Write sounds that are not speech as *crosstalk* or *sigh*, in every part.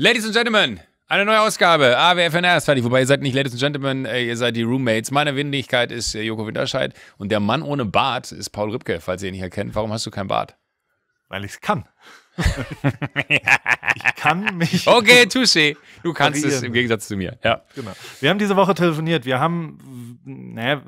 Ladies and Gentlemen, eine neue Ausgabe AWFNR ist fertig. Wobei ihr seid nicht Ladies and Gentlemen, äh, ihr seid die Roommates. Meine Windigkeit ist äh, Joko Winterscheid und der Mann ohne Bart ist Paul Rübke, falls ihr ihn nicht erkennt. Warum hast du keinen Bart? Weil ich es kann. *laughs* ich kann mich. Okay, Touché. Du kannst variieren. es im Gegensatz zu mir. Ja. Genau. Wir haben diese Woche telefoniert. Wir haben, naja,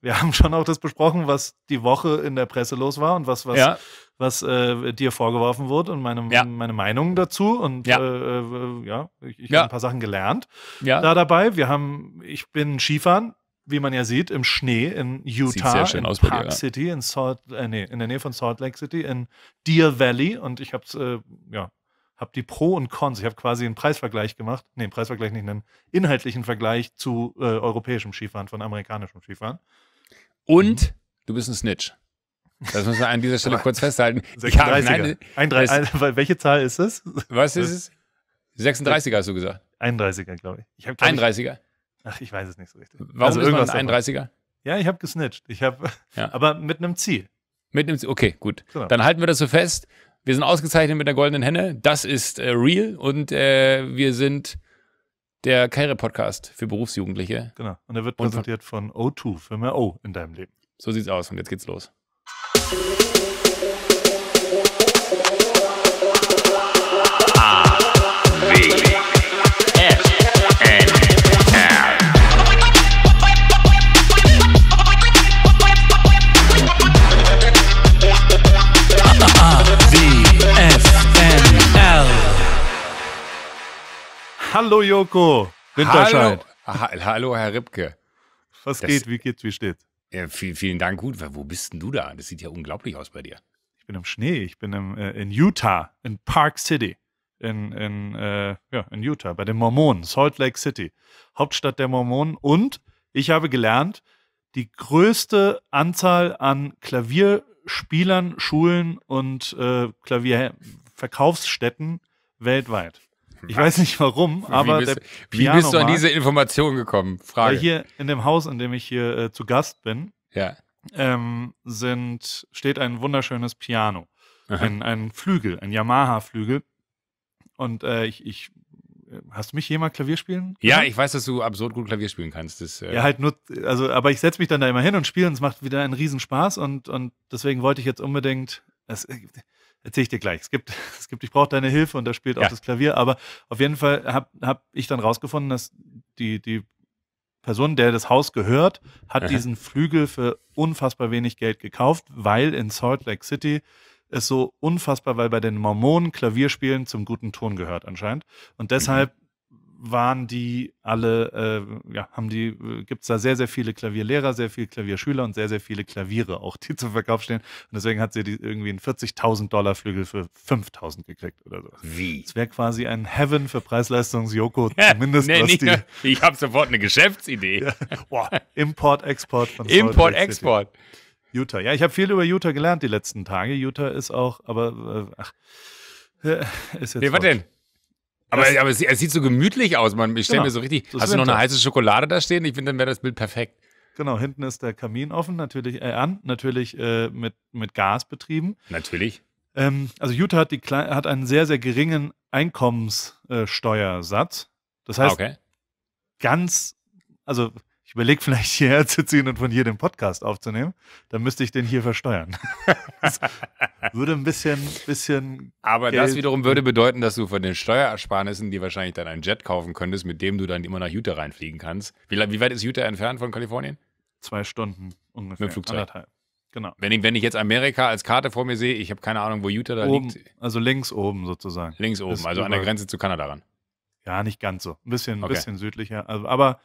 wir haben schon auch das besprochen, was die Woche in der Presse los war und was, was, ja. was äh, dir vorgeworfen wurde und meine, ja. meine Meinung dazu. Und ja, äh, äh ja ich, ich habe ein paar Sachen gelernt da dabei. Wir haben, ich bin Skifahren, wie man ja sieht, im Schnee in Utah, in Park dir, City, in Salt, äh, nee, in der Nähe von Salt Lake City, in Deer Valley. Und ich habe äh, ja, habe die Pro und Cons. Ich habe quasi einen Preisvergleich gemacht. Nee, einen Preisvergleich nicht, einen inhaltlichen Vergleich zu äh, europäischem Skifahren, von amerikanischem Skifahren. Und mhm. du bist ein Snitch. Das müssen wir an dieser Stelle *laughs* kurz festhalten. 36er. Ja, nein, welche Zahl ist es? Was ist es? 36er hast du gesagt. 31er, glaube ich. ich hab, glaub 31er? Ich, ach, ich weiß es nicht so richtig. Warum also ist man ein 31er? Ja, ich habe gesnitcht. Ich habe, *laughs* ja. aber mit einem Ziel. Mit einem Ziel, okay, gut. Genau. Dann halten wir das so fest. Wir sind ausgezeichnet mit der goldenen Henne. Das ist äh, real und äh, wir sind der Karriere-Podcast für Berufsjugendliche. Genau. Und er wird präsentiert von O2, für mehr O in deinem Leben. So sieht's aus und jetzt geht's los. Hallo Joko Winterscheid. Hallo, ah, hallo Herr Ripke. Was das, geht, wie geht's, wie steht's? Ja, viel, vielen Dank, gut. Wo bist denn du da? Das sieht ja unglaublich aus bei dir. Ich bin im Schnee, ich bin im, äh, in Utah, in Park City. In, in, äh, ja, in Utah, bei den Mormonen, Salt Lake City, Hauptstadt der Mormonen. Und ich habe gelernt, die größte Anzahl an Klavierspielern, Schulen und äh, Klavierverkaufsstätten weltweit. Ich weiß nicht warum, aber wie bist, wie bist du an diese Information gekommen? Frage. Weil hier in dem Haus, in dem ich hier äh, zu Gast bin, ja. ähm, sind, steht ein wunderschönes Piano. Ein, ein, Flügel, ein Yamaha-Flügel. Und äh, ich, ich Hast du mich jemals Klavier spielen? Können? Ja, ich weiß, dass du absurd gut Klavier spielen kannst. Das, äh ja, halt nur, also, aber ich setze mich dann da immer hin und spiele und es macht wieder einen Riesenspaß und, und deswegen wollte ich jetzt unbedingt. Es, äh, erzähle ich dir gleich. Es gibt, *laughs* es gibt, ich brauche deine Hilfe und da spielt auch das Klavier. Aber auf jeden Fall habe hab ich dann rausgefunden, dass die, die Person, der das Haus gehört, hat Aha. diesen Flügel für unfassbar wenig Geld gekauft, weil in Salt Lake City es so unfassbar, weil bei den Mormonen Klavierspielen zum guten Ton gehört anscheinend. Und mhm. deshalb mhm waren die alle, äh, ja, haben die, äh, gibt es da sehr, sehr viele Klavierlehrer, sehr viele Klavierschüler und sehr, sehr viele Klaviere auch, die *laughs* zum Verkauf stehen. Und deswegen hat sie die irgendwie einen 40.000 Dollar Flügel für 5.000 gekriegt oder so. Wie? Es wäre quasi ein Heaven für Preis-Leistungs-Joko, ja, *laughs* zumindest nee, nee, die, Ich habe sofort eine Geschäftsidee. *laughs* ja, boah, Import, Export von Import, Export. Utah. Ja, ich habe viel über Utah gelernt die letzten Tage. Utah ist auch, aber, äh, ach, äh, ist jetzt. Nee, was denn? Aber, aber es, es, sieht so gemütlich aus, man. Ich stelle genau, mir so richtig. Hast du noch eine heiße Schokolade da stehen? Ich finde, dann wäre das Bild perfekt. Genau, hinten ist der Kamin offen, natürlich äh, an, natürlich äh, mit, mit Gas betrieben. Natürlich. Ähm, also Utah hat, die, hat einen sehr, sehr geringen Einkommenssteuersatz. Äh, das ah, heißt, okay. ganz, also ich überlege vielleicht hierher zu ziehen und von hier den Podcast aufzunehmen, dann müsste ich den hier versteuern. *laughs* das würde ein bisschen, bisschen. Aber Geld das wiederum würde bedeuten, dass du von den Steuerersparnissen, die wahrscheinlich dann einen Jet kaufen könntest, mit dem du dann immer nach Utah reinfliegen kannst. Wie, wie weit ist Utah entfernt von Kalifornien? Zwei Stunden ungefähr. Mit dem Flugzeug. Anderthalb. Genau. Wenn ich, wenn ich jetzt Amerika als Karte vor mir sehe, ich habe keine Ahnung, wo Utah da oben, liegt. Also links oben sozusagen. Links oben, ist also an der Grenze zu Kanada ran. Ja, nicht ganz so. Ein bisschen, okay. bisschen südlicher. Also, aber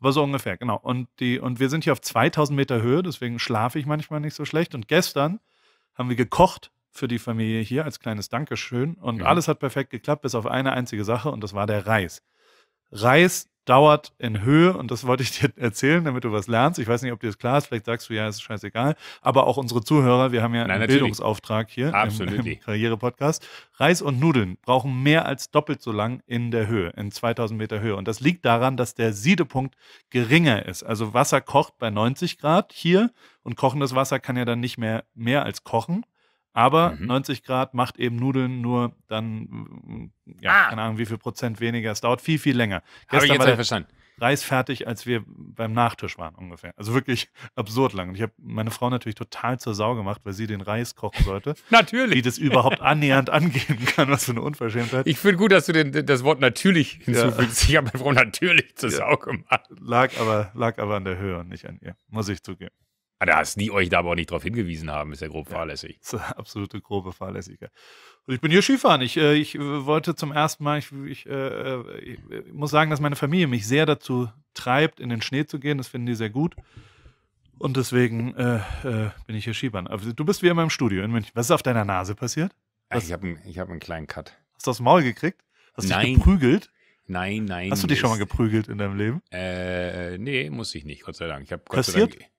aber so ungefähr, genau. Und, die, und wir sind hier auf 2000 Meter Höhe, deswegen schlafe ich manchmal nicht so schlecht. Und gestern haben wir gekocht für die Familie hier als kleines Dankeschön. Und ja. alles hat perfekt geklappt, bis auf eine einzige Sache und das war der Reis. Reis dauert in Höhe, und das wollte ich dir *laughs* erzählen, damit du was lernst. Ich weiß nicht, ob dir das klar ist, vielleicht sagst du, ja, ist scheißegal. Aber auch unsere Zuhörer, wir haben ja Nein, einen natürlich. Bildungsauftrag hier Absolutely. im, im Karriere-Podcast. Reis und Nudeln brauchen mehr als doppelt so lang in der Höhe, in 2000 Meter Höhe. Und das liegt daran, dass der Siedepunkt geringer ist. Also Wasser kocht bei 90 Grad hier und kochendes Wasser kann ja dann nicht mehr mehr als kochen. Aber mhm. 90 Grad macht eben Nudeln nur dann, äh, ja, ah. keine Ahnung, wie viel Prozent weniger. Es dauert viel, viel länger. Hab Gestern war der verstanden. Reis fertig, als wir beim Nachtisch waren ungefähr. Also wirklich *laughs* absurd lang. Und ich habe meine Frau natürlich total zur Sau gemacht, weil sie den Reis kochen sollte. *laughs* natürlich. Wie das überhaupt annähernd angeben kann, was für eine Unverschämtheit. Ich finde gut, dass du den, das Wort natürlich hinzufügst. Ja. Ich habe meine Frau natürlich zur ja. Sau gemacht. Lag aber, lag aber an der Höhe und nicht an ihr, muss ich zugeben. Ah, dass die euch da aber auch nicht darauf hingewiesen haben, ist ja grob fahrlässig. Ja, das *laughs* ist eine absolute grobe Fahrlässigkeit. Und ich bin hier Skifahren. Ich, äh, ich äh, wollte zum ersten Mal, ich, ich, äh, äh ich, äh, muss sagen, dass meine Familie mich sehr dazu treibt, in den Schnee zu gehen. Das finden die sehr gut. Und deswegen äh, bin ich hier Skifahren. Aber also, du bist wie immer im Studio in München. Was ist auf deiner Nase passiert? Was? Ich habe einen, hab einen kleinen Cut. Hast du das Maul gekriegt? Hast du dich geprügelt? Nein, nein. Hast du dich schon mal geprügelt in deinem Leben? Äh, nee, muss ich nicht, Gott sei Dank. Ich habe Gott Passiert? Sei Dank,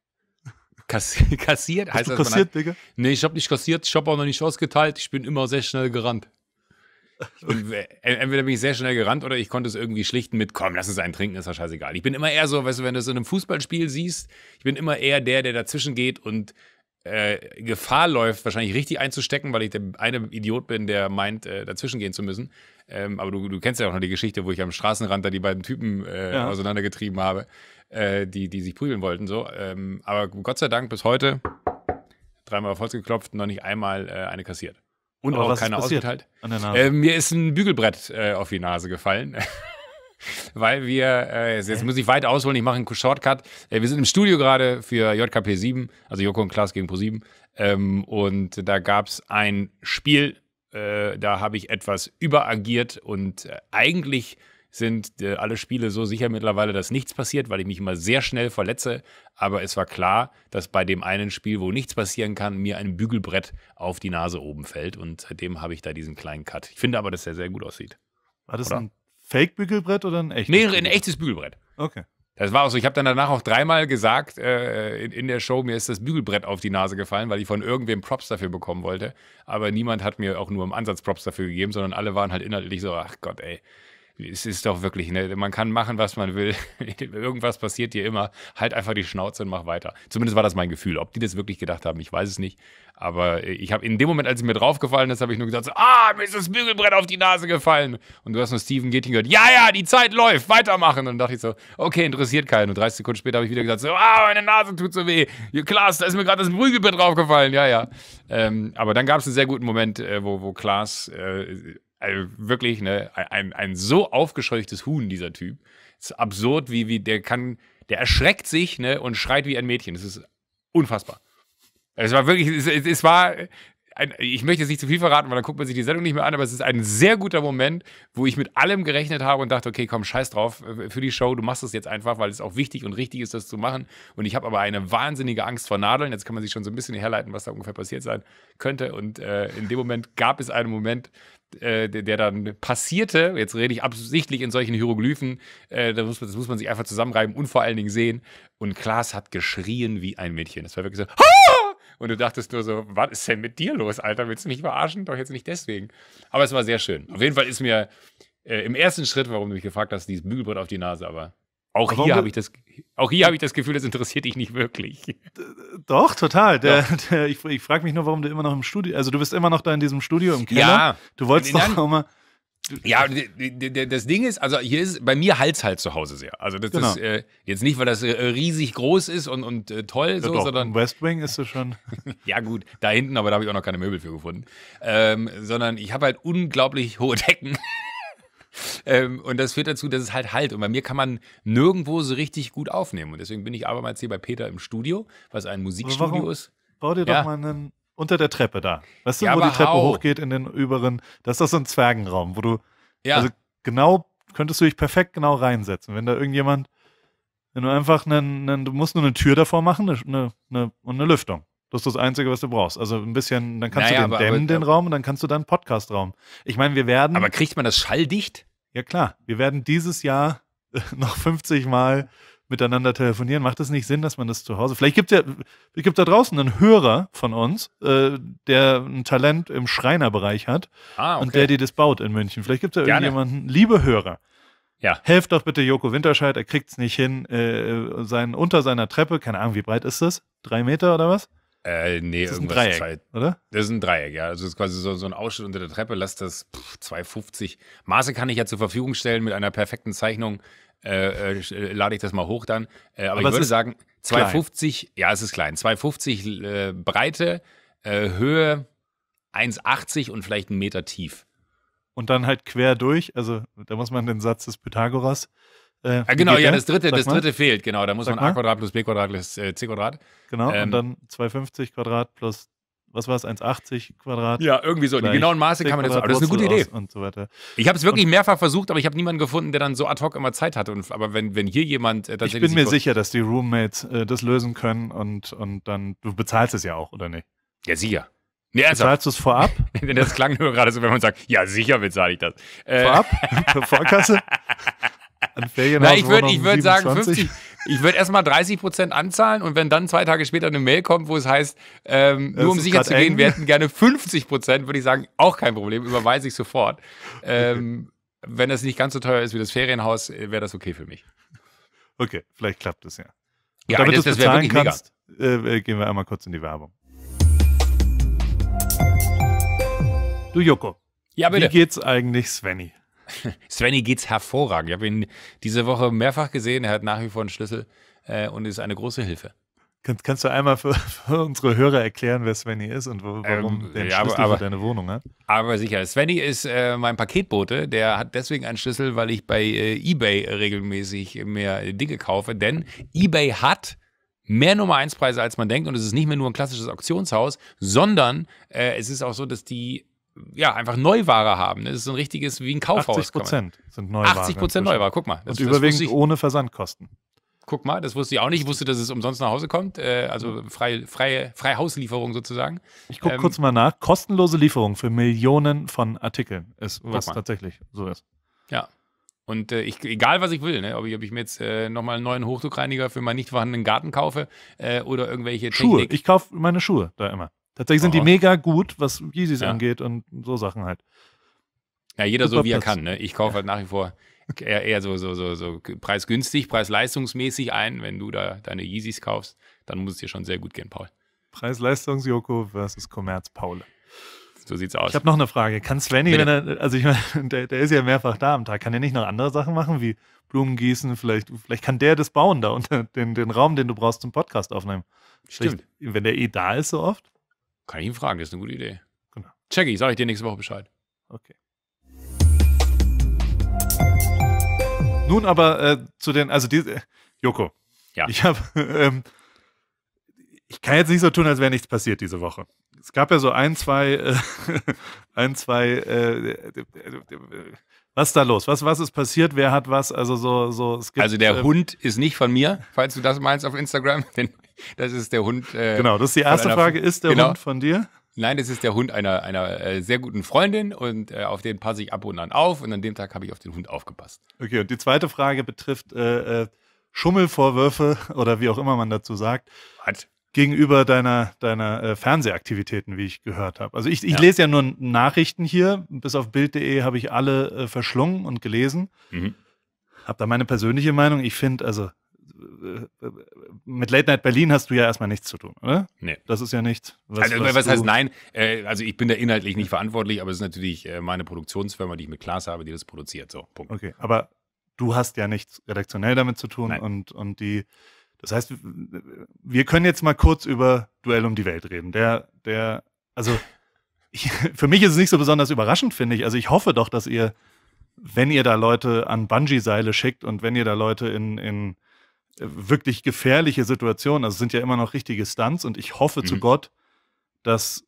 Kass *laughs* kassiert? Heißt Hast du das kassiert, Digga? Nee, ich habe nicht kassiert, ich habe auch noch nicht ausgeteilt, ich bin immer sehr schnell gerannt. Bin, entweder bin ich sehr schnell gerannt oder ich konnte es irgendwie schlichten mit, komm, lass uns einen trinken, ist doch scheißegal. Ich bin immer eher so, weißt du, wenn du es in einem Fußballspiel siehst, ich bin immer eher der, der dazwischen geht und äh, Gefahr läuft, wahrscheinlich richtig einzustecken, weil ich der eine Idiot bin, der meint, äh, dazwischen gehen zu müssen. Ähm, aber du, du, kennst ja auch noch die Geschichte, wo ich am Straßenrand da die beiden Typen äh, ja. auseinandergetrieben habe, äh, die, die sich prügeln wollten. So. Ähm, aber Gott sei Dank bis heute dreimal auf Holz geklopft noch nicht einmal äh, eine kassiert. Und auch, auch was keine ist passiert ausgeteilt. Äh, mir ist ein Bügelbrett äh, auf die Nase gefallen. *laughs* weil wir, äh, jetzt, muss ich weit ausholen, ich mache einen Shortcut. Äh, wir sind im Studio gerade für JKP 7, also Joko und Klaas gegen Pro 7. Ähm, und da gab es ein Spiel, äh, da habe ich etwas überagiert und äh, eigentlich sind äh, alle Spiele so sicher mittlerweile, dass nichts passiert, weil ich mich immer sehr schnell verletze. Aber es war klar, dass bei dem einen Spiel, wo nichts passieren kann, mir ein Bügelbrett auf die Nase oben fällt. Und seitdem habe ich da diesen kleinen Cut. Ich finde aber, dass er sehr gut aussieht. War das Oder? ein Fake-Bügelbrett oder ein echtes? Nee, ein echtes Bügelbrett. Okay. Das war auch so. Ich habe dann danach auch dreimal gesagt äh, in, in, der Show, mir ist das Bügelbrett auf die Nase gefallen, weil ich von irgendwem Props dafür bekommen wollte. Aber niemand hat mir auch nur im Ansatz Props dafür gegeben, sondern alle waren halt inhaltlich so, ach Gott, ey, es ist doch wirklich, ne, man kann machen, was man will. *laughs* Irgendwas passiert dir immer. Halt einfach die Schnauze und mach weiter. Zumindest war das mein Gefühl. Ob die das wirklich gedacht haben, ich weiß es nicht. Aber äh, ich habe in dem Moment, als es mir draufgefallen ist, habe ich nur gesagt, so, ah, mir ist das Bügelbrett auf die Nase gefallen. Und du hast nur Stephen Gating gehört, ja, ja, die Zeit läuft, weitermachen. Und dann dachte ich so, okay, interessiert keinen. Und 30 Sekunden später habe ich wieder gesagt, so, ah, meine Nase tut so weh. Klaas, da ist mir gerade das Bügelbrett draufgefallen. Ja, ja. Ähm, aber dann gab es einen sehr guten Moment, äh, wo, wo Klaas äh, also wirklich ne, ein, ein so aufgescheuchtes Huhn, dieser Typ. Das ist absurd, wie, wie der kann, der erschreckt sich ne, und schreit wie ein Mädchen. Das ist unfassbar. Es war wirklich, es, es war, ein, ich möchte jetzt nicht zu viel verraten, weil dann guckt man sich die Sendung nicht mehr an, aber es ist ein sehr guter Moment, wo ich mit allem gerechnet habe und dachte, okay, komm, scheiß drauf äh, für die Show, du machst das jetzt einfach, weil es auch wichtig und richtig ist, das zu machen. Und ich habe aber eine wahnsinnige Angst vor Nadeln. Jetzt kann man sich schon so ein bisschen herleiten, was da ungefähr passiert sein könnte. Und äh, in dem Moment gab es einen Moment, äh, der, dann passierte, jetzt rede ich absichtlich in solchen Hieroglyphen, äh, das, muss, das, muss, man sich einfach zusammenreiben und vor allen Dingen sehen. Und Klaas hat geschrien wie ein Mädchen. Das war wirklich so, ha! und du dachtest nur so, was ist denn mit dir los, Alter? Willst du mich verarschen? Doch jetzt nicht deswegen. Aber es war sehr schön. Auf jeden Fall ist mir äh, im ersten Schritt, warum du mich gefragt hast, dieses Bügelbrett auf die Nase, aber auch hier habe ich das, auch hier habe ich das Gefühl, das interessiert dich nicht wirklich. Doch, total. Der, ja. *laughs* der, ich, ich frage mich nur, warum du immer noch im Studio, also du bist immer noch da in diesem Studio im Keller. Ja. Du wolltest doch auch Ja, das Ding ist, also hier ist bei mir Hals halt zu Hause sehr. Also das genau. ist äh, jetzt nicht, weil das äh, riesig groß ist und, und äh, toll, so, ja, doch, sondern. Im West Wing ist es schon. *laughs* ja, gut, da hinten, aber da habe ich auch noch keine Möbel für gefunden. Ähm, sondern ich habe halt unglaublich hohe Decken. Ähm, und das führt dazu, dass es halt halt. Und bei mir kann man nirgendwo so richtig gut aufnehmen. Und deswegen bin ich abermals hier bei Peter im Studio, was ein Musikstudio ist. Bau dir ja. doch mal einen unter der Treppe da. Weißt du, ja, wo die Treppe how? hochgeht in den überen, das ist so ein Zwergenraum, wo du, ja. also genau, könntest du dich perfekt genau reinsetzen. Wenn da irgendjemand, wenn du einfach einen, einen du musst nur eine Tür davor machen eine, eine, und eine Lüftung. Das ist das Einzige, was du brauchst. Also ein bisschen, dann kannst naja, du den aber, dämmen, aber, den Raum, und dann kannst du deinen Podcastraum. Ich meine, wir werden. Aber kriegt man das schalldicht? Ja, klar. Wir werden dieses Jahr *laughs* noch 50 Mal miteinander telefonieren. Macht es nicht Sinn, dass man das zu Hause. Vielleicht gibt es ja, gibt da draußen einen Hörer von uns, äh, der ein Talent im Schreinerbereich hat ah, okay. und der dir das baut in München. Vielleicht gibt es ja irgendjemanden, liebe Hörer. Ja. Helft doch bitte Joko Winterscheid, er kriegt es nicht hin. Äh, sein, unter seiner Treppe, keine Ahnung, wie breit ist das? Drei Meter oder was? Äh, nee, das ist irgendwas. Ein Dreieck, zwei, oder? Das ist ein Dreieck, ja. Also das ist quasi so, so ein Ausschnitt unter der Treppe. Lass das pff, 250. Maße kann ich ja zur Verfügung stellen mit einer perfekten Zeichnung. Äh, äh, lade ich das mal hoch dann. Äh, aber, aber, ich würde sagen, 250, ja, es ist klein. 250 äh, Breite, äh, Höhe 1,80 und vielleicht einen Meter tief. Und dann halt quer durch, also da muss man den Satz des Pythagoras äh, ah, genau, ja, genau, ja, das dritte, das dritte fehlt, genau. Da muss Sag man a Quadrat plus b Quadrat plus äh, c Quadrat. Genau, Ähm, und dann 250 Quadrat plus, was war es, 180 Quadrat. Ja, irgendwie so. Die genauen Maße kann man jetzt. Quadrat das ist eine gute Idee. Und so weiter. Ich habe es wirklich mehrfach versucht, aber ich habe niemanden gefunden, der dann so ad hoc immer Zeit hatte. Und, aber wenn, wenn hier jemand äh, Ich bin mir sicher, dass die Roommates äh, das lösen können und, und dann, du bezahlst es ja auch, oder nicht? Ja, sicher. Nee, also, Bezahlst du es vorab? *laughs* das klang nur gerade so, wenn man sagt, ja, sicher bezahle ich das. Äh, vorab? Per *laughs* Vorkasse? *laughs* An Na, ich würde würd sagen 50. Ich würde erstmal 30 Prozent anzahlen und wenn dann zwei Tage später eine Mail kommt, wo es heißt, ähm, nur um sicher zu gehen, eng. wir hätten gerne 50 Prozent, würde ich sagen, auch kein Problem, überweise ich sofort. Ähm, wenn das nicht ganz so teuer ist wie das Ferienhaus, äh, wäre das okay für mich. Okay, vielleicht klappt das ja. Und ja, damit das, das wäre wirklich kannst, mega. Äh, äh, gehen wir einmal kurz in die Werbung. Du Joko. Ja, bitte. Wie geht's eigentlich Svenny? *laughs* Svenny geht's hervorragend. Ich habe ihn diese Woche mehrfach gesehen. Er hat nach wie vor einen Schlüssel äh, und ist eine große Hilfe. Kannst, kannst du einmal für, *laughs* für, unsere Hörer erklären, wer Svenny ist und wo, warum ähm, der ja, Schlüssel aber, für deine Wohnung hat? Aber sicher. Svenny ist äh, mein Paketbote. Der hat deswegen einen Schlüssel, weil ich bei äh, eBay regelmäßig mehr äh, Dinge kaufe. Denn eBay hat mehr Nummer 1 Preise, als man denkt. Und es ist nicht mehr nur ein klassisches Auktionshaus, sondern äh, es ist auch so, dass die ja, einfach Neuware haben. Ne? Das ist ein richtiges, wie ein Kaufhaus. 80 Prozent sind Neuware. 80 Prozent Neuware, guck mal. Das, Und überwiegend ich, ohne Versandkosten. Guck mal, das wusste ich auch nicht. Ich wusste, dass es umsonst nach Hause kommt. Äh, also freie, freie, freie Hauslieferung sozusagen. Ich gucke ähm, kurz mal nach. Kostenlose Lieferung für Millionen von Artikeln ist, was tatsächlich so ist. Ja. Und äh, ich, egal, was ich will, ne? ob, ich, ob ich mir jetzt äh, nochmal einen neuen Hochdruckreiniger für meinen nicht vorhandenen Garten kaufe äh, oder irgendwelche Technik. Schuhe. Ich kaufe meine Schuhe da immer. Tatsächlich sind Aha. die mega gut, was Yeezys ja. angeht und so Sachen halt. Ja, jeder Super so wie Platz. er kann. Ne? Ich kaufe halt nach wie vor eher, eher so, so, so, so preisgünstig, preisleistungsmäßig ein. Wenn du da deine Yeezys kaufst, dann muss es dir schon sehr gut gehen, Paul. Preis-Leistungs-Joko versus Kommerz-Paul. So sieht's aus. Ich habe noch eine Frage. Kann Svenny, wenn er, also ich meine, *laughs* der, der, ist ja mehrfach da am Tag, kann er nicht noch andere Sachen machen, wie Blumen gießen? Vielleicht, vielleicht kann der das bauen da und den, den Raum, den du brauchst zum Podcast aufnehmen. Stimmt. wenn der eh da ist so oft. Kann ich ihn fragen, das ist eine gute Idee. Genau. Check ich, sage ich dir nächste Woche Bescheid. Okay. Nun aber äh, zu den, also die, äh, Joko. Ja. Ich habe, *laughs* ähm, ich kann jetzt nicht so tun, als wäre nichts passiert diese Woche. Es gab ja so ein, zwei, äh, *laughs* ein, zwei, äh, was ist da los? Was, was ist passiert? Wer hat was? Also so, so. Es gibt, also der äh, Hund ist nicht von mir, falls du das meinst auf Instagram. *laughs* Den das ist der Hund. Äh, genau, das ist die erste Frage. Ist der genau, Hund von dir? Nein, das ist der Hund einer, einer äh, sehr guten Freundin und äh, auf den passe ich ab und an auf und an dem Tag habe ich auf den Hund aufgepasst. Okay, und die zweite Frage betrifft äh, äh, Schummelvorwürfe *laughs* oder wie auch immer man dazu sagt. What? Gegenüber deiner, deiner äh, Fernsehaktivitäten, wie ich gehört habe. Also ich, ich ja. lese ja nur Nachrichten hier. Bis auf Bild.de habe ich alle verschlungen und gelesen. Mhm. Habe da meine persönliche Meinung. Ich finde, also mit Late Night Berlin hast du ja erstmal nichts zu tun, oder? Nee. Das ist ja nichts. Was, also, was, was heißt nein? Äh, also, ich bin da inhaltlich nicht verantwortlich, aber es ist natürlich äh, meine Produktionsfirma, die ich mit Klaas habe, die das produziert. So, Punkt. Okay, aber du hast ja nichts redaktionell damit zu tun und, und die. Das heißt, wir können jetzt mal kurz über Duell um die Welt reden. Der, der, also, *laughs* ich, für mich ist es nicht so besonders überraschend, finde ich. Also, ich hoffe doch, dass ihr wenn ihr da Leute an Bungee-Seile schickt und wenn ihr da Leute in, in wirklich gefährliche Situationen. Also es sind ja immer noch richtige Stunts und ich hoffe mhm. zu Gott, dass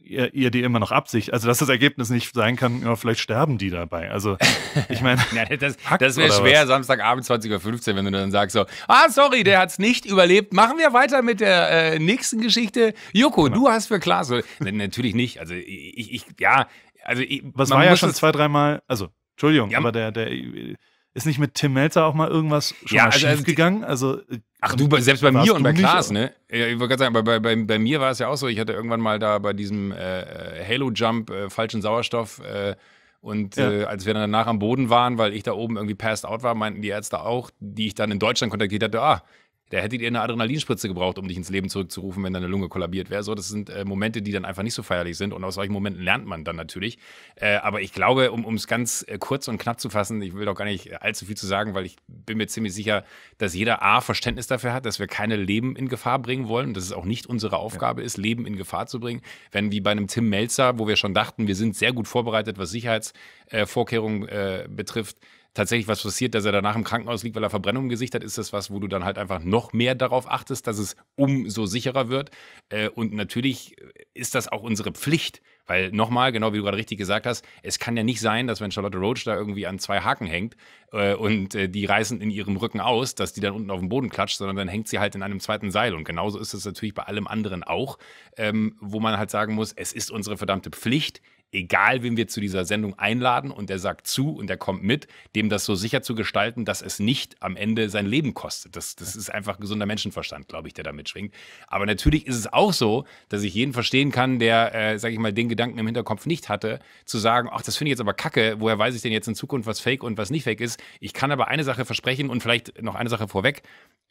ihr, ihr, die immer noch absicht, also dass das Ergebnis nicht sein kann, ja, vielleicht sterben die dabei. Also *laughs* ich meine, ja, das, das wäre schwer, was? Samstagabend 20.15 Uhr, wenn du dann sagst so, ah sorry, der hat es nicht überlebt, machen wir weiter mit der äh, nächsten Geschichte. Joko, genau. du hast für klar so, äh, natürlich nicht, also ich, ich ja, also ich, was war ja schon zwei, dreimal, also Entschuldigung, ja, aber der, der äh, ist nicht mit Tim Melzer auch mal irgendwas schon ja, mal also, schief äh, gegangen? Also, ach ähm, du, selbst bei mir und bei Klaas, ne? Ja, Ich wollte gerade sagen, bei, bei, bei, mir war es ja auch so, ich hatte irgendwann mal da bei diesem äh, äh Halo-Jump äh, falschen Sauerstoff äh, und ja. Äh, als wir dann danach am Boden waren, weil ich da oben irgendwie passed out war, meinten die Ärzte auch, die ich dann in Deutschland kontaktiert hatte, ah, da hättet ihr eine Adrenalinspritze gebraucht, um dich ins Leben zurückzurufen, wenn deine Lunge kollabiert wäre. So, das sind äh, Momente, die dann einfach nicht so feierlich sind. Und aus solchen Momenten lernt man dann natürlich. Äh, aber ich glaube, um es ganz äh, kurz und knapp zu fassen, ich will doch gar nicht äh, allzu viel zu sagen, weil ich bin mir ziemlich sicher, dass jeder A Verständnis dafür hat, dass wir keine Leben in Gefahr bringen wollen, dass es auch nicht unsere Aufgabe ja. ist, Leben in Gefahr zu bringen. Wenn wie bei einem Tim Melzer, wo wir schon dachten, wir sind sehr gut vorbereitet, was Sicherheitsvorkehrungen äh, äh, betrifft, tatsächlich was passiert, dass er danach im Krankenhaus liegt, weil er Verbrennung im Gesicht hat, ist das was, wo du dann halt einfach noch mehr darauf achtest, dass es umso sicherer wird. Äh, und natürlich äh, ist das auch unsere Pflicht, weil nochmal, genau wie du gerade richtig gesagt hast, es kann ja nicht sein, dass wenn Charlotte Roach da irgendwie an zwei Haken hängt äh, und äh, die reißen in ihrem Rücken aus, dass die dann unten auf den Boden klatscht, sondern dann hängt sie halt in einem zweiten Seil. Und genauso ist es natürlich bei allem anderen auch, ähm, wo man halt sagen muss, es ist unsere verdammte Pflicht, egal wen wir zu dieser Sendung einladen und der sagt zu und der kommt mit, dem das so sicher zu gestalten, dass es nicht am Ende sein Leben kostet. Das, das ist einfach gesunder Menschenverstand, glaube ich, der damit schwingt. Aber natürlich ist es auch so, dass ich jeden verstehen kann, der, äh, sage ich mal, den Gedanken im Hinterkopf nicht hatte, zu sagen, ach, das finde ich jetzt aber kacke, woher weiß ich denn jetzt in Zukunft, was fake und was nicht fake ist? Ich kann aber eine Sache versprechen und vielleicht noch eine Sache vorweg.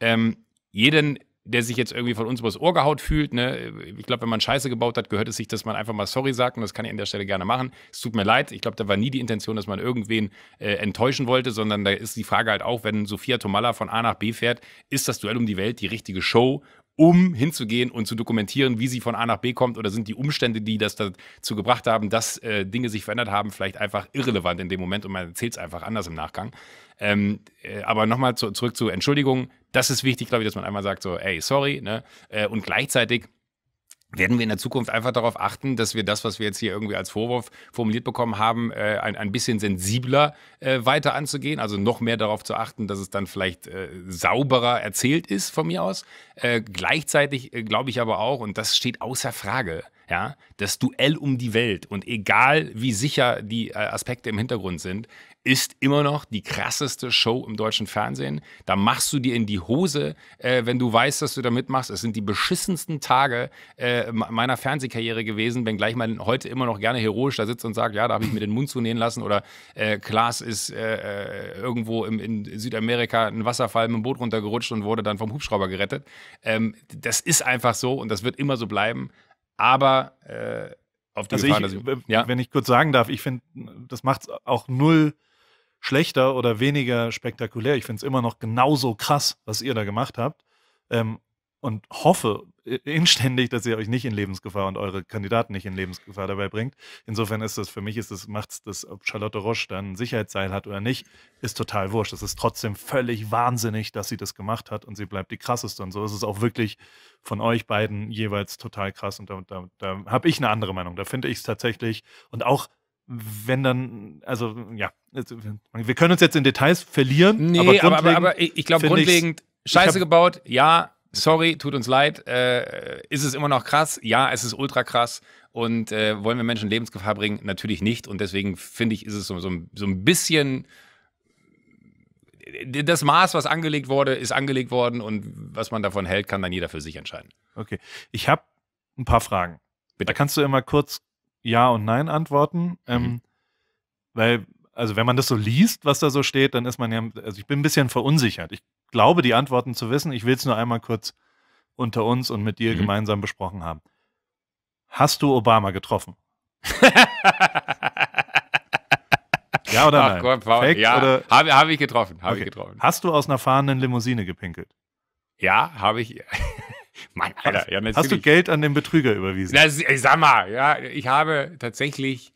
Ähm, jeden der sich jetzt irgendwie von uns übers Ohr gehaut fühlt. Ne? Ich glaube, wenn man Scheiße gebaut hat, gehört es sich, dass man einfach mal sorry sagt und das kann ich an der Stelle gerne machen. Es tut mir leid, ich glaube, da war nie die Intention, dass man irgendwen äh, enttäuschen wollte, sondern da ist die Frage halt auch, wenn Sophia Tomalla von A nach B fährt, ist das Duell um die Welt die richtige Show um hinzugehen und zu dokumentieren, wie sie von A nach B kommt oder sind die Umstände, die das dazu gebracht haben, dass äh, Dinge sich verändert haben, vielleicht einfach irrelevant in dem Moment und man erzählt es einfach anders im Nachgang. Ähm, äh, aber nochmal zu, zurück zu Entschuldigung das ist wichtig, glaube ich, dass man einmal sagt, so, ey, sorry, ne? Äh, und gleichzeitig werden wir in der Zukunft einfach darauf achten, dass wir das, was wir jetzt hier irgendwie als Vorwurf formuliert bekommen haben, äh, ein, ein bisschen sensibler äh, weiter anzugehen, also noch mehr darauf zu achten, dass es dann vielleicht äh, sauberer erzählt ist von mir aus. Äh, gleichzeitig äh, glaube ich aber auch, und das steht außer Frage, ja, das Duell um die Welt und egal wie sicher die äh, Aspekte im Hintergrund sind, ist immer noch die krasseste Show im deutschen Fernsehen. Da machst du dir in die Hose, äh, wenn du weißt, dass du da mitmachst. Es sind die beschissensten Tage äh, meiner Fernsehkarriere gewesen, wenn gleich man heute immer noch gerne heroisch da sitzt und sagt, ja, da habe ich mir den Mund zunähen lassen oder äh, Klaas ist äh, äh, irgendwo im, in Südamerika ein Wasserfall mit dem Boot runtergerutscht und wurde dann vom Hubschrauber gerettet. Ähm, das ist einfach so und das wird immer so bleiben aber äh, auf die also Gefahr, ich, dass ich, ja? Wenn ich kurz sagen darf, ich finde, das macht es auch null schlechter oder weniger spektakulär. Ich finde es immer noch genauso krass, was ihr da gemacht habt. Ähm, und hoffe inständig, dass ihr euch nicht in Lebensgefahr und eure Kandidaten nicht in Lebensgefahr dabei bringt. Insofern ist das für mich, ist es, macht's das, ob Charlotte Roche dann ein Sicherheitsseil hat oder nicht, ist total wurscht. Es ist trotzdem völlig wahnsinnig, dass sie das gemacht hat und sie bleibt die krasseste. Und so ist es auch wirklich von euch beiden jeweils total krass. Und da, da, da habe ich eine andere Meinung. Da finde ich es tatsächlich und auch wenn dann, also ja, wir können uns jetzt in Details verlieren. Nee, aber, aber, aber ich glaube grundlegend, Scheiße hab, gebaut, ja, sorry, tut uns leid. Äh, ist es immer noch krass? Ja, es ist ultra krass. Und äh, wollen wir Menschen Lebensgefahr bringen? Natürlich nicht. Und deswegen finde ich, ist es so, so, so, ein bisschen. Das Maß, was angelegt wurde, ist angelegt worden und was man davon hält, kann dann jeder für sich entscheiden. Okay. Ich habe ein paar Fragen. Bitte. Da kannst du immer kurz Ja und Nein antworten. Mhm. Ähm, weil also wenn man das so liest, was da so steht, dann ist man ja, also ich bin ein bisschen verunsichert. Ich glaube, die Antworten zu wissen. Ich will es nur einmal kurz unter uns und mit dir mhm. gemeinsam besprochen haben. Hast du Obama getroffen? *laughs* ja oder nein? Ach Gott, Paul, Fakt ja, oder? Habe, habe ich getroffen, habe okay. ich getroffen. Hast du aus einer fahrenden Limousine gepinkelt? Ja, habe ich. *laughs* Mann, Alter, ja, Hast du Geld an den Betrüger überwiesen? Na, sag mal, ja, ich habe tatsächlich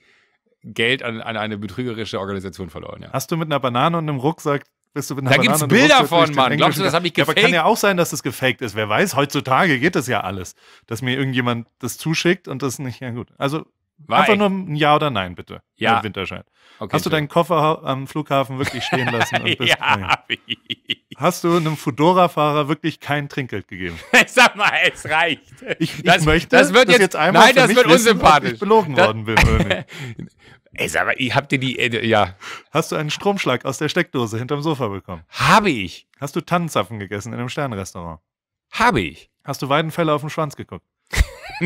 Geld an, an eine betrügerische Organisation verloren. Ja. Hast du mit einer Banane und einem Rucksack Bist du mit einer da gibt es Bilder von, Mann. Glaubst du, das habe ich gefaked? Ja, aber kann ja auch sein, dass das gefaked ist. Wer weiß, heutzutage geht das ja alles. Dass mir irgendjemand das zuschickt und das nicht. Ja, gut. Also, war Einfach nur ein Ja oder Nein, bitte. Ja. Im Winterschein. Okay, Hast du deinen Koffer am Flughafen wirklich stehen *laughs* lassen? Und bist ja, Hast du einem Fudora-Fahrer wirklich kein Trinkgeld gegeben? *laughs* Sag mal, es reicht. Ich, ich möchte das wird jetzt, jetzt einmal Nein, das wird unsympathisch. ich belogen das, worden bin, oder *laughs* Ey, sag mal, habt ihr die, äh, ja. Hast du einen Stromschlag aus der Steckdose hinterm Sofa bekommen? Habe ich. Hast du Tannenzapfen gegessen in einem Sternenrestaurant? Habe ich. Hast du Weidenfälle auf den Schwanz geguckt?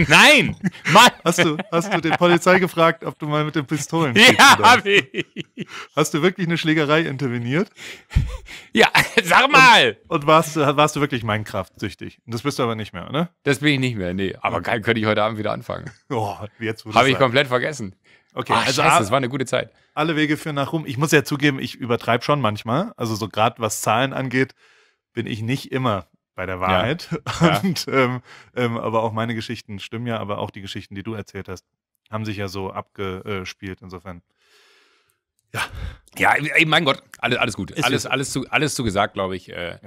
Nein! Mann. Hast, du, hast du den Polizei gefragt, ob du mal mit den Pistolen Ja, hab ich. Hast du wirklich eine Schlägerei interveniert? Ja, sag mal! Und, und warst, warst du wirklich Minecraft-süchtig? Das bist du aber nicht mehr, oder? Das bin ich nicht mehr, nee. Aber geil, könnte ich heute Abend wieder anfangen. Oh, jetzt Habe ich sein. komplett vergessen. Okay, Ach, also scheiße, das war eine gute Zeit. Alle Wege führen nach Rom. Ich muss ja zugeben, ich übertreibe schon manchmal. Also so gerade was Zahlen angeht, bin ich nicht immer bei der Wahrheit. *laughs* Ja. Und, ähm, ähm, aber auch meine Geschichten stimmen ja, aber auch die Geschichten, die du erzählt hast, haben sich ja so abgespielt. Insofern. Ja. Ja, ey, mein Gott, alles, alles gut. alles, alles, zu, alles zu gesagt, glaube ich. Äh,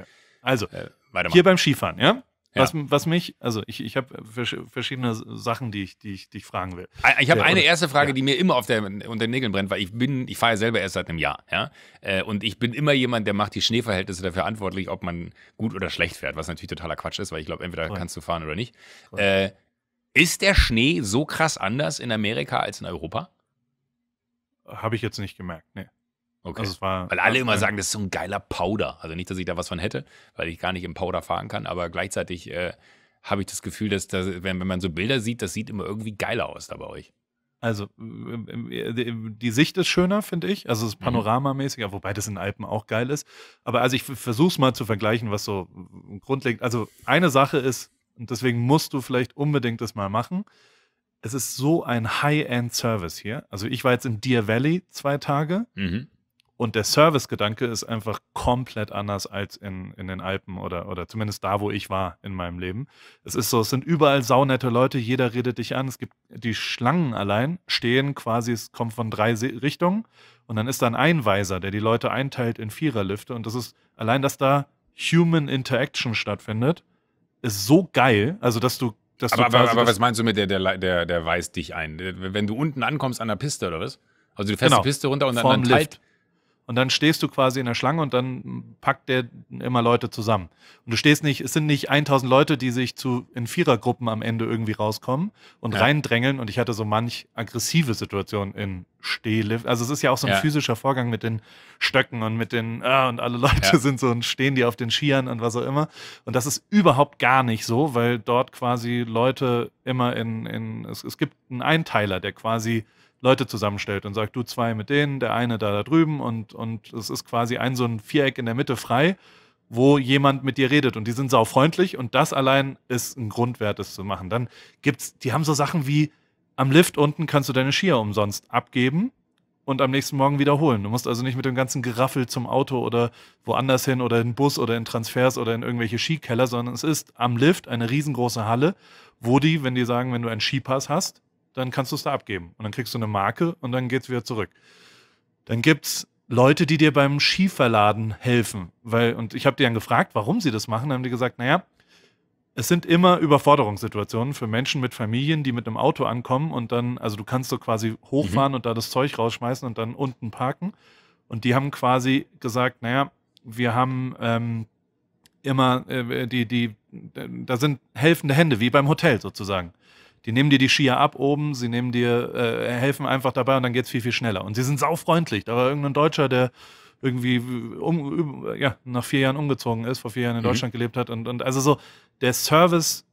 also, äh, hier beim Skifahren, ja? Ja. Was, was, mich, also ich, ich habe verschiedene Sachen, die ich, die ich, die ich fragen will. Ich habe äh, eine erste Frage, ja. die mir immer auf der, unter den Nägeln brennt, weil ich bin, ich fahre ja selber erst seit einem Jahr, ja. Äh, und ich bin immer jemand, der macht die Schneeverhältnisse dafür verantwortlich, ob man gut oder schlecht fährt, was natürlich totaler Quatsch ist, weil ich glaube, entweder Voll. kannst du fahren oder nicht. Äh, ist der Schnee so krass anders in Amerika als in Europa? Habe ich jetzt nicht gemerkt, nee. Okay. Also war, weil alle immer sagen, das ist so ein geiler Powder. Also nicht, dass ich da was von hätte, weil ich gar nicht im Powder fahren kann, aber gleichzeitig äh, habe ich das Gefühl, dass, dass wenn, wenn, man so Bilder sieht, das sieht immer irgendwie geiler aus da bei euch. Also äh, äh, die Sicht ist schöner, finde ich. Also es ist mhm. panoramamäßiger, wobei das in Alpen auch geil ist. Aber also ich versuche es mal zu vergleichen, was so grundlegend. Also eine Sache ist, und deswegen musst du vielleicht unbedingt das mal machen es ist so ein High-End-Service hier. Also ich war jetzt in Deer Valley zwei Tage. Mhm. Und der Service-Gedanke ist einfach komplett anders als in, in den Alpen oder, oder zumindest da, wo ich war in meinem Leben. Es ist so, es sind überall saunette Leute, jeder redet dich an. Es gibt die Schlangen allein, stehen quasi, es kommt von drei Richtungen. Und dann ist da ein Einweiser, der die Leute einteilt in Viererlifte. Und das ist allein, dass da Human Interaction stattfindet, ist so geil. Also, dass du. Dass aber, du aber, aber was meinst du mit der, der, der, der weist dich ein? Wenn du unten ankommst an der Piste oder was? Also, du fährst genau. die Piste runter und dann, dann teilt. Lift und dann stehst du quasi in der Schlange und dann packt der immer Leute zusammen. Und du stehst nicht, es sind nicht 1000 Leute, die sich zu in Vierergruppen am Ende irgendwie rauskommen und ja. reindrängeln und ich hatte so manch aggressive Situation in Stehlift. Also es ist ja auch so ein ja. physischer Vorgang mit den Stöcken und mit den äh, und alle Leute ja. sind so und stehen die auf den Skiern und was auch immer. Und das ist überhaupt gar nicht so, weil dort quasi Leute immer in, in es, es gibt einen Einteiler, der quasi Leute zusammenstellt und sagt, du zwei mit denen, der eine da, da drüben und, und es ist quasi ein so ein Viereck in der Mitte frei, wo jemand mit dir redet und die sind saufreundlich und das allein ist ein Grund wert, es zu machen. Dann gibt's, die haben so Sachen wie, am Lift unten kannst du deine Skier umsonst abgeben und am nächsten Morgen wiederholen. Du musst also nicht mit dem ganzen Geraffel zum Auto oder woanders hin oder in Bus oder in Transfers oder in irgendwelche Skikeller, sondern es ist am Lift eine riesengroße Halle, wo die, wenn die sagen, wenn du einen Skipass hast, dann kannst du es da abgeben. Und dann kriegst du eine Marke und dann geht es wieder zurück. Dann gibt es Leute, die dir beim Skiverladen helfen. Weil, und ich habe die dann gefragt, warum sie das machen. Dann haben die gesagt, naja, es sind immer Überforderungssituationen für Menschen mit Familien, die mit einem Auto ankommen und dann, also du kannst so quasi hochfahren mhm. und da das Zeug rausschmeißen und dann unten parken. Und die haben quasi gesagt, naja, wir haben ähm, immer äh, die, die, da sind helfende Hände, wie beim Hotel sozusagen. Die nehmen dir die Skier ab oben, sie nehmen dir, äh, helfen einfach dabei und dann geht es viel, viel schneller. Und sie sind saufreundlich. Da war irgendein Deutscher, der irgendwie äh, um, ja, nach vier Jahren umgezogen ist, vor vier Jahren in mhm. Deutschland gelebt hat. Und, und also so, der Service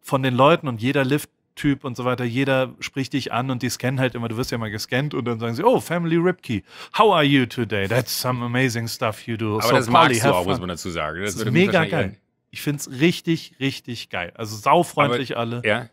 von den Leuten und jeder Lift Typ und so weiter, jeder spricht dich an und die scannen halt immer, du wirst ja mal gescannt und dann sagen sie, oh, Family Ripkey, how are you today? That's some amazing stuff you do. Aber so das magst du auch, muss man dazu sagen. Das, das ist mega geil. Ich finde es richtig, richtig geil. Also saufreundlich Aber, alle. Ja.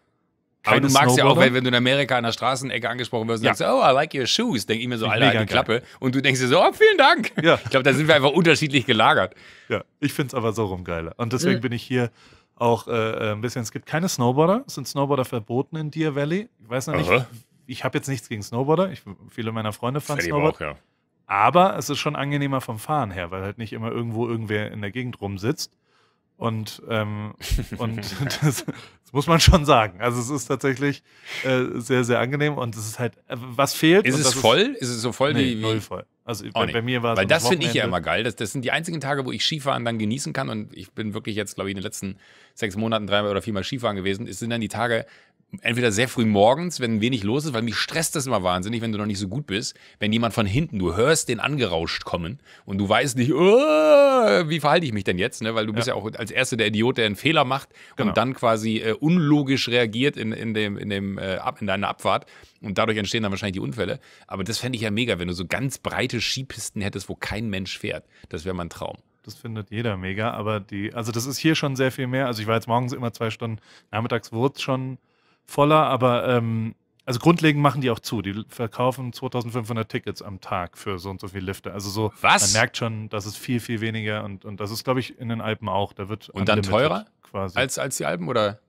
Keine aber du magst ja auch, wenn, wenn, du in Amerika an der Straßenecke angesprochen wirst und ja. sagst, oh, I like your shoes, denk ich mir so, ich Alter, die Klappe. Und du denkst dir so, oh, vielen Dank. Ja. Ich glaube, da sind wir einfach unterschiedlich gelagert. Ja, ich finde es aber so rum geiler. Und deswegen mhm. bin ich hier auch äh, äh, ein bisschen, es gibt keine Snowboarder, es sind Snowboarder verboten in Deer Valley. Ich weiß noch nicht, Aha. ich habe jetzt nichts gegen Snowboarder, ich, viele meiner Freunde fahren Snowboard. Auch, ja. Aber es ist schon angenehmer vom Fahren her, weil halt nicht immer irgendwo irgendwer in der Gegend rumsitzt. Und, ähm, und *laughs* das, das muss man schon sagen. Also es ist tatsächlich äh, sehr, sehr angenehm und es ist halt, äh, was fehlt. Ist es voll? Ist, ist, es so voll nee, wie. Null voll. Also bei, bei, mir war es. Weil das, finde ich ja immer geil. Das, das, sind die einzigen Tage, wo ich Skifahren dann genießen kann. Und ich bin wirklich jetzt, glaube ich, in den letzten sechs Monaten dreimal oder viermal Skifahren gewesen. Es sind dann die Tage, entweder sehr früh morgens, wenn wenig los ist, weil mich stresst das immer wahnsinnig, wenn du noch nicht so gut bist, wenn jemand von hinten, du hörst den angerauscht kommen und du weißt nicht, oh, wie verhalte ich mich denn jetzt, ne? weil du ja. bist ja auch als Erster der Idiot, der einen Fehler macht genau. und dann quasi äh, unlogisch reagiert in, in, dem, in, dem, äh, in deiner Abfahrt und dadurch entstehen dann wahrscheinlich die Unfälle. Aber das fände ich ja mega, wenn du so ganz breite Skipisten hättest, wo kein Mensch fährt. Das wäre mein Traum. Das findet jeder mega, aber die, also das ist hier schon sehr viel mehr. Also ich war jetzt morgens immer zwei Stunden, nachmittags wurde es schon voller, aber ähm, also grundlegend machen die auch zu. Die verkaufen 2500 Tickets am Tag für so und so viele Lifte. Also so, Was? man merkt schon, das ist viel, viel weniger und, und das ist, glaube ich, in den Alpen auch. Da wird und dann teurer quasi. Als, als die Alpen oder?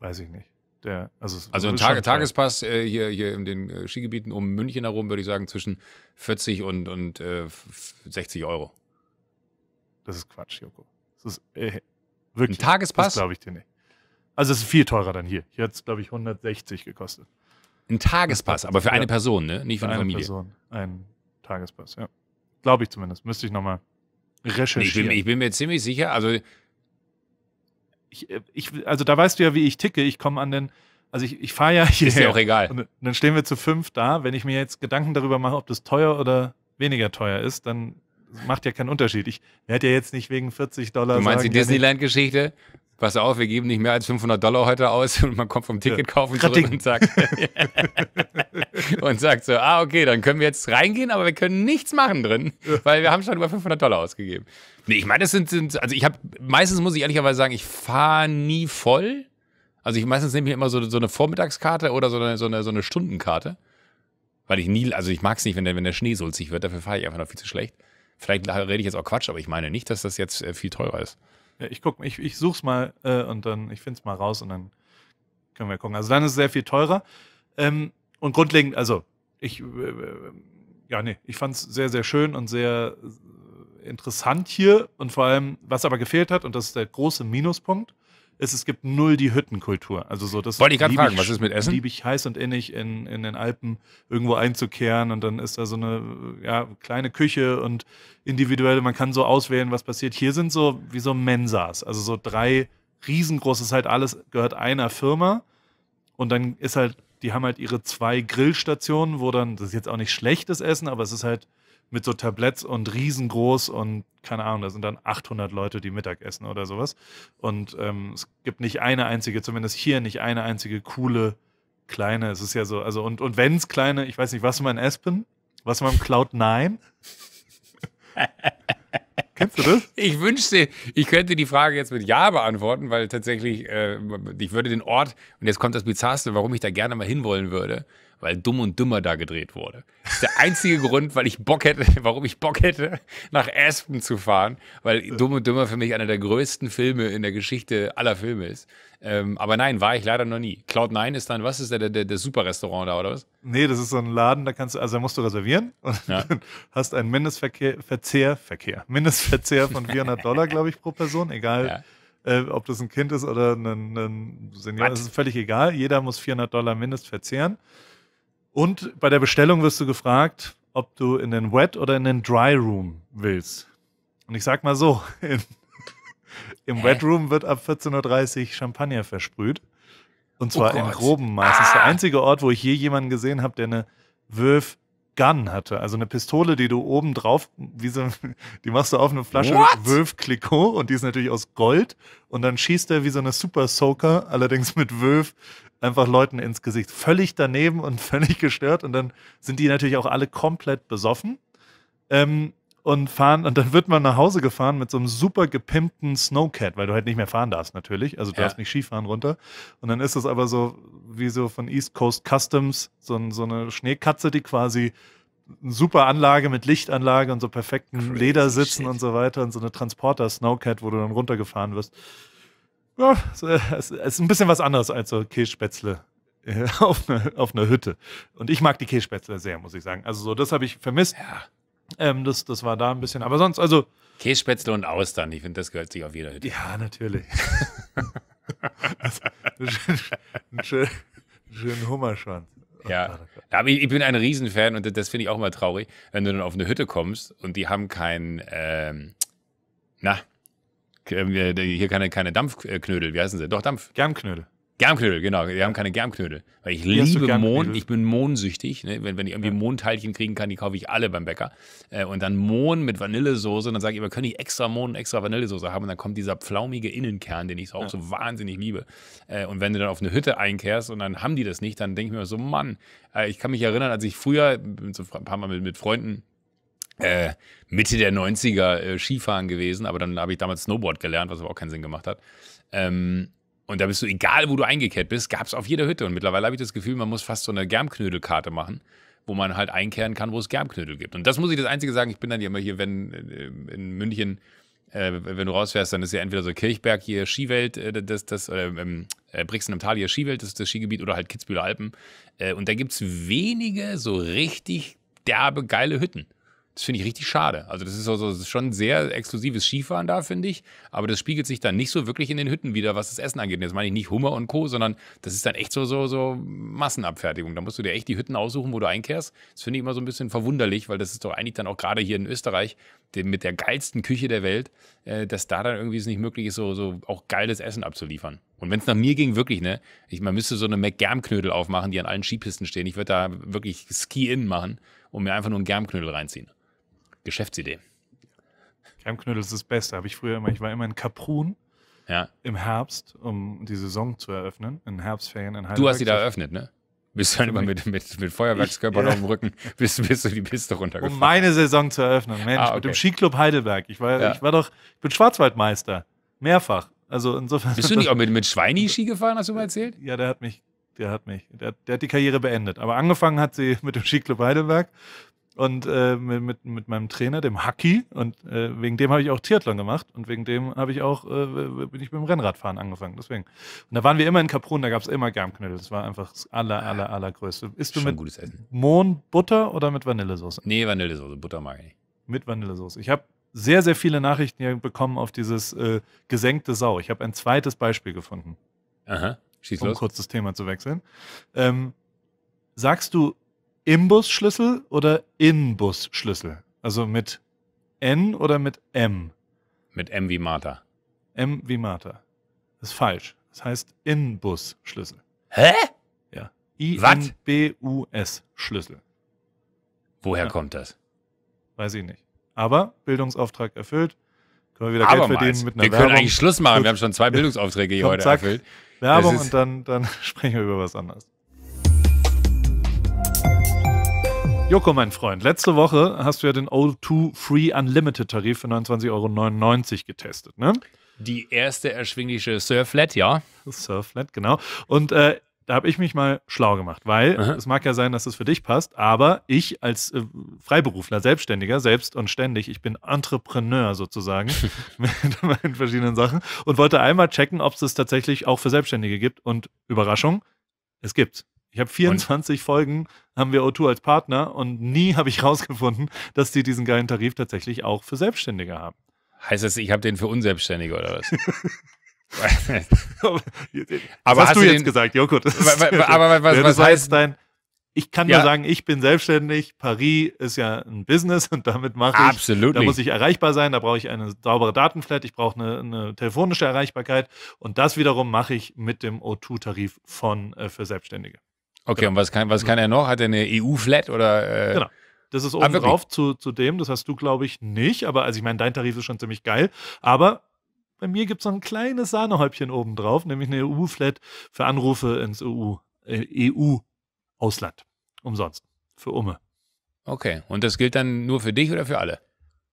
Weiß ich nicht. Der, also, also ein Tag, Tagespass äh, hier, hier in den äh, Skigebieten um München herum würde ich sagen zwischen 40 und, und äh, 60 Euro. Das ist Quatsch, Joko. Das ist äh, wirklich. Ein Tagespass? Das glaube ich dir nicht. Also es ist viel teurer dann hier. Hier hat es, glaube ich, 160 gekostet. Ein Tagespass, aber für eine ja. Person, ne? Nicht für, für eine, Familie. Person. Ein Tagespass, ja. Glaube ich zumindest. Müsste ich nochmal recherchieren. ich, bin, ich bin mir ziemlich sicher, also ich, äh, ich, also da weißt du ja, wie ich ticke. Ich komme an den, also ich, ich fahre ja hierher. Ist ja auch egal. Und dann stehen wir zu fünf da. Wenn ich mir jetzt Gedanken darüber mache, ob das teuer oder weniger teuer ist, dann macht ja keinen Unterschied. Ich werde ja jetzt nicht wegen 40 Dollar. Du meinst sagen, die Disneyland-Geschichte? pass auf, wir geben nicht mehr als 500 Dollar heute aus *laughs* und man kommt vom Ticket kaufen ja. zurück und sagt, *laughs* und sagt so, ah, okay, dann können wir jetzt reingehen, aber wir können nichts machen drin, weil wir haben schon über 500 Dollar ausgegeben. Nee, ich meine, das sind, sind also ich habe, meistens muss ich ehrlicherweise sagen, ich fahre nie voll. Also ich meistens nehme ich immer so, so eine Vormittagskarte oder so eine, so eine, so eine Stundenkarte. Weil ich nie, also ich mag es nicht, wenn der, wenn der Schnee sulzig wird, dafür fahre ich einfach noch viel zu schlecht. Vielleicht rede ich jetzt auch Quatsch, aber ich meine nicht, dass das jetzt äh, viel teurer ist. Ich guck, ich, ich such's mal äh, und dann, ich find's mal raus und dann können wir gucken. Also dann ist es sehr viel teurer. Ähm, und grundlegend, also ich, äh, äh ja, nee, ich fand's sehr, sehr schön und sehr äh, interessant hier und vor allem, was aber gefehlt hat, und das ist der große Minuspunkt, ist, es gibt null die Hüttenkultur. Also so, das Wollte ich gerade fragen, was ist mit Essen? Liebe ich heiß und innig in, in den Alpen irgendwo einzukehren und dann ist da so eine ja, kleine Küche und individuelle, man kann so auswählen, was passiert. Hier sind so wie so Mensas, also so drei riesengroße, ist halt alles, gehört einer Firma und dann ist halt, die haben halt ihre zwei Grillstationen, wo dann, das ist jetzt auch nicht schlechtes Essen, aber es ist halt mit so Tabletts und riesengroß und keine Ahnung, da sind dann 800 Leute, die Mittag essen oder sowas. Und ähm, es gibt nicht eine einzige, zumindest hier nicht eine einzige coole kleine. Es ist ja so, also und, und wenn es kleine, ich weiß nicht, was man Aspen, was man Cloud 9. *laughs* Kennst du das? Ich wünschte, ich könnte die Frage jetzt mit Ja beantworten, weil tatsächlich, äh, ich würde den Ort, und jetzt kommt das Bizarrste, warum ich da gerne mal hinwollen würde weil Dumm und Dümmer da gedreht wurde. Das ist der einzige Grund, weil ich Bock hätte, *laughs* warum ich Bock hätte, nach Aspen zu fahren, weil Dumm und Dümmer für mich einer der größten Filme in der Geschichte aller Filme ist. Ähm, aber nein, war ich leider noch nie. Cloud9 ist dann, was ist der, der, der Superrestaurant da oder was? Nee, das ist so ein Laden, da kannst du, also da musst du reservieren und ja. *laughs* hast einen Mindestverkehr, Verzehr, Verkehr, Mindestverzehr von 400 Dollar, glaube ich, pro Person, egal. Ja. Äh, ob das ein Kind ist oder ein, ein Senior, das ist völlig egal. Jeder muss 400 Dollar mindest verzehren. Und bei der Bestellung wirst du gefragt, ob du in den Wet oder in den Dry Room willst. Und ich sag mal so, *laughs* in, im Hä? Wet Room wird ab 14.30 Uhr Champagner versprüht. Und oh zwar oh in grobem Maß. Ah. Das ist der ah. einzige Ort, wo ich je jemanden gesehen habe, der eine Würf Gun hatte. Also eine Pistole, die du oben drauf, diese, *laughs* die machst du auf eine Flasche Wölf Clicquot und die ist natürlich aus Gold und dann schießt er wie so eine Super Soaker, allerdings mit Wölf einfach Leuten ins Gesicht. Völlig daneben und *laughs* völlig gestört. Und dann sind die natürlich auch alle komplett besoffen. Ähm, und fahren und dann wird man nach Hause gefahren mit so einem super gepimpten Snowcat, weil du halt nicht mehr fahren darfst natürlich, also du ja. darfst nicht Skifahren runter und dann ist es aber so wie so von East Coast Customs so, so eine Schneekatze, die quasi eine super Anlage mit Lichtanlage und so perfekten Crazy Ledersitzen Shit. und so weiter und so eine Transporter Snowcat, wo du dann runtergefahren wirst. Ja, es ist ein bisschen was anderes als so Kässpätzle äh, *laughs* auf einer auf eine Hütte. Und ich mag die Kässpätzle sehr, muss ich sagen. Also so, das habe ich vermisst. Ja. Ähm, das, das war da ein bisschen. Aber sonst, also. Kässpätzle und Austern, ich finde, das gehört sich auf jeder Hütte. Ja, natürlich. also, *laughs* ein schön, schönen Hummerschwanz. Oh ja, oh aber ich, bin ein Riesenfan und das finde ich auch mal traurig, wenn du dann auf eine Hütte kommst und die haben keinen, ähm, na, ähm, äh, hier keine, keine Dampfknödel, wie heißen sie? Doch, Dampf. Germknödel. Germknödel, genau. Wir haben keine Germknödel. Weil ich Wie liebe Mohn, ich bin mohnsüchtig. Ne? Wenn, wenn ich irgendwie ja. Mohnteilchen kriegen kann, die kaufe ich alle beim Bäcker. Äh, und dann Mohn mit Vanillesoße. dann sage ich immer, können ich extra Mohn und extra Vanillesoße haben? Und dann kommt dieser pflaumige Innenkern, den ich auch ja. so wahnsinnig liebe. Äh, und wenn du dann auf eine Hütte einkehrst und dann haben die das nicht, dann denke ich mir so, Mann, ich kann mich erinnern, als ich früher, so ein paar Mal mit, mit Freunden äh, Mitte der 90er äh, Skifahren gewesen, aber dann habe ich damals Snowboard gelernt, was aber auch keinen Sinn gemacht hat. Ähm, und da bist du, egal wo du eingekehrt bist, gab es auf jeder Hütte. Und mittlerweile habe ich das Gefühl, man muss fast so eine Germknödelkarte machen, wo man halt einkehren kann, wo es Germknödel gibt. Und das muss ich das Einzige sagen, ich bin dann ja immer hier, wenn äh, in München, äh, wenn du rausfährst, dann ist ja entweder so Kirchberg hier Skiwelt, äh, das, das, äh, äh, Brixen im Tal hier Skiwelt, das ist das Skigebiet, oder halt Kitzbühler Alpen. Äh, und da gibt es wenige so richtig derbe, geile Hütten. Das finde ich richtig schade. Also das ist, also, das ist schon sehr exklusives Skifahren da, finde ich. Aber das spiegelt sich dann nicht so wirklich in den Hütten wieder, was das Essen angeht. Und jetzt meine ich nicht Hummer und Co., sondern das ist dann echt so, so, so Massenabfertigung. Da musst du dir echt die Hütten aussuchen, wo du einkehrst. Das finde ich immer so ein bisschen verwunderlich, weil das ist doch eigentlich dann auch gerade hier in Österreich mit der geilsten Küche der Welt, äh, dass da dann irgendwie es nicht möglich ist, so, so auch geiles Essen abzuliefern. Und wenn es nach mir ging, wirklich, ne? Ich, man müsste so eine McGermknödel aufmachen, die an allen Skipisten stehen. Ich würde da wirklich Ski-In machen und mir einfach nur einen Germknödel reinziehen. Geschäftsidee. Germknödel ist das Beste. Habe ich früher immer. Ich war immer in Kaprun ja. im Herbst, um die Saison zu eröffnen, in Herbstferien in Heidelberg. Du hast sie da eröffnet, ne? Bist du dann immer mit, mit, mit Feuerwerkskörpern ja. auf dem Rücken, bist, bist du die Piste runtergefahren. Um meine Saison zu eröffnen, Mensch, ah, okay. mit dem Skiclub Heidelberg. Ich war, ja. ich war doch, ich bin Schwarzwaldmeister. Mehrfach. Also insofern. Bist du nicht *laughs* auch mit, mit Schweini Ski gefahren, hast du mal erzählt? Ja, der hat mich, der hat mich, der, der hat die Karriere beendet. Aber angefangen hat sie mit dem Skiclub Heidelberg und äh, mit, mit meinem Trainer, dem Haki. Und äh, wegen dem habe ich auch Triathlon gemacht und wegen dem habe ich auch, äh, bin ich mit dem Rennradfahren angefangen. Deswegen. Und da waren wir immer in Kaprun, da gab es immer Germknödel. Das war einfach das aller, aller, allergrößte. Isst du gutes Essen. Mohn, Butter oder mit Vanillesoße? Nee, Vanillesoße, Butter mag ich nicht. Mit Vanillesoße. Ich habe sehr, sehr viele Nachrichten bekommen auf dieses äh, gesenkte Sau. Ich habe ein zweites Beispiel gefunden. Aha, schieß um los. Um kurz das Thema zu wechseln. Ähm, sagst du Imbusschlüssel oder Inbusschlüssel? Also mit N oder mit M? Mit M wie Martha. M wie Martha. Das ist falsch. Das heißt Inbusschlüssel. Hä? Ja. I-N-B-U-S-Schlüssel. Woher ja. kommt das? Weiß ich nicht. Aber Bildungsauftrag erfüllt. Können wir wieder Geld Abermals. verdienen mit einer Wir Werbung. können eigentlich Schluss machen. Wir haben schon zwei Bildungsaufträge hier Komm, heute zack. erfüllt. Werbung und dann, dann *laughs* sprechen wir über was anderes. Joko, mein Freund, letzte Woche hast du ja den O2 Free Unlimited Tarif für 29,99 Euro getestet, ne? Die erste erschwingliche Surflet, ja. Surflet, genau. Und äh, da habe ich mich mal schlau gemacht, weil Aha. es mag ja sein, dass es für dich passt, aber ich als äh, Freiberufler, Selbstständiger, selbst und ständig, ich bin Entrepreneur sozusagen *laughs* mit meinen verschiedenen Sachen und wollte einmal checken, ob es es tatsächlich auch für Selbstständige gibt. Und Überraschung, es gibt's. Ich habe 24 und? Folgen, haben wir O2 als Partner und nie habe ich rausgefunden, dass die diesen geilen Tarif tatsächlich auch für Selbstständige haben. Heißt das, ich habe den für Unselbstständige oder was? *laughs* aber was hast, du jetzt den, gesagt, Joghurt? Das ist, aber was, was heißt dein? Ich kann ja. nur sagen, ich bin selbstständig. Paris ist ja ein Business und damit mache ich. Absolut. Da muss ich erreichbar sein. Da brauche ich eine saubere Datenflat. Ich brauche eine, eine, telefonische Erreichbarkeit. Und das wiederum mache ich mit dem O2-Tarif von äh, für Selbstständige. Okay, genau. und was kann, was also kann er noch? Hat er eine EU-Flat oder? Äh genau. Das ist ah, oben drauf zu, zu dem. Das hast du, glaube ich, nicht. Aber also ich meine, dein Tarif ist schon ziemlich geil. Aber bei mir gibt es noch ein kleines Sahnehäubchen oben drauf, nämlich eine EU-Flat für Anrufe ins EU, äh, EU-Ausland. Umsonst. Für Umme. Okay. Und das gilt dann nur für dich oder für alle?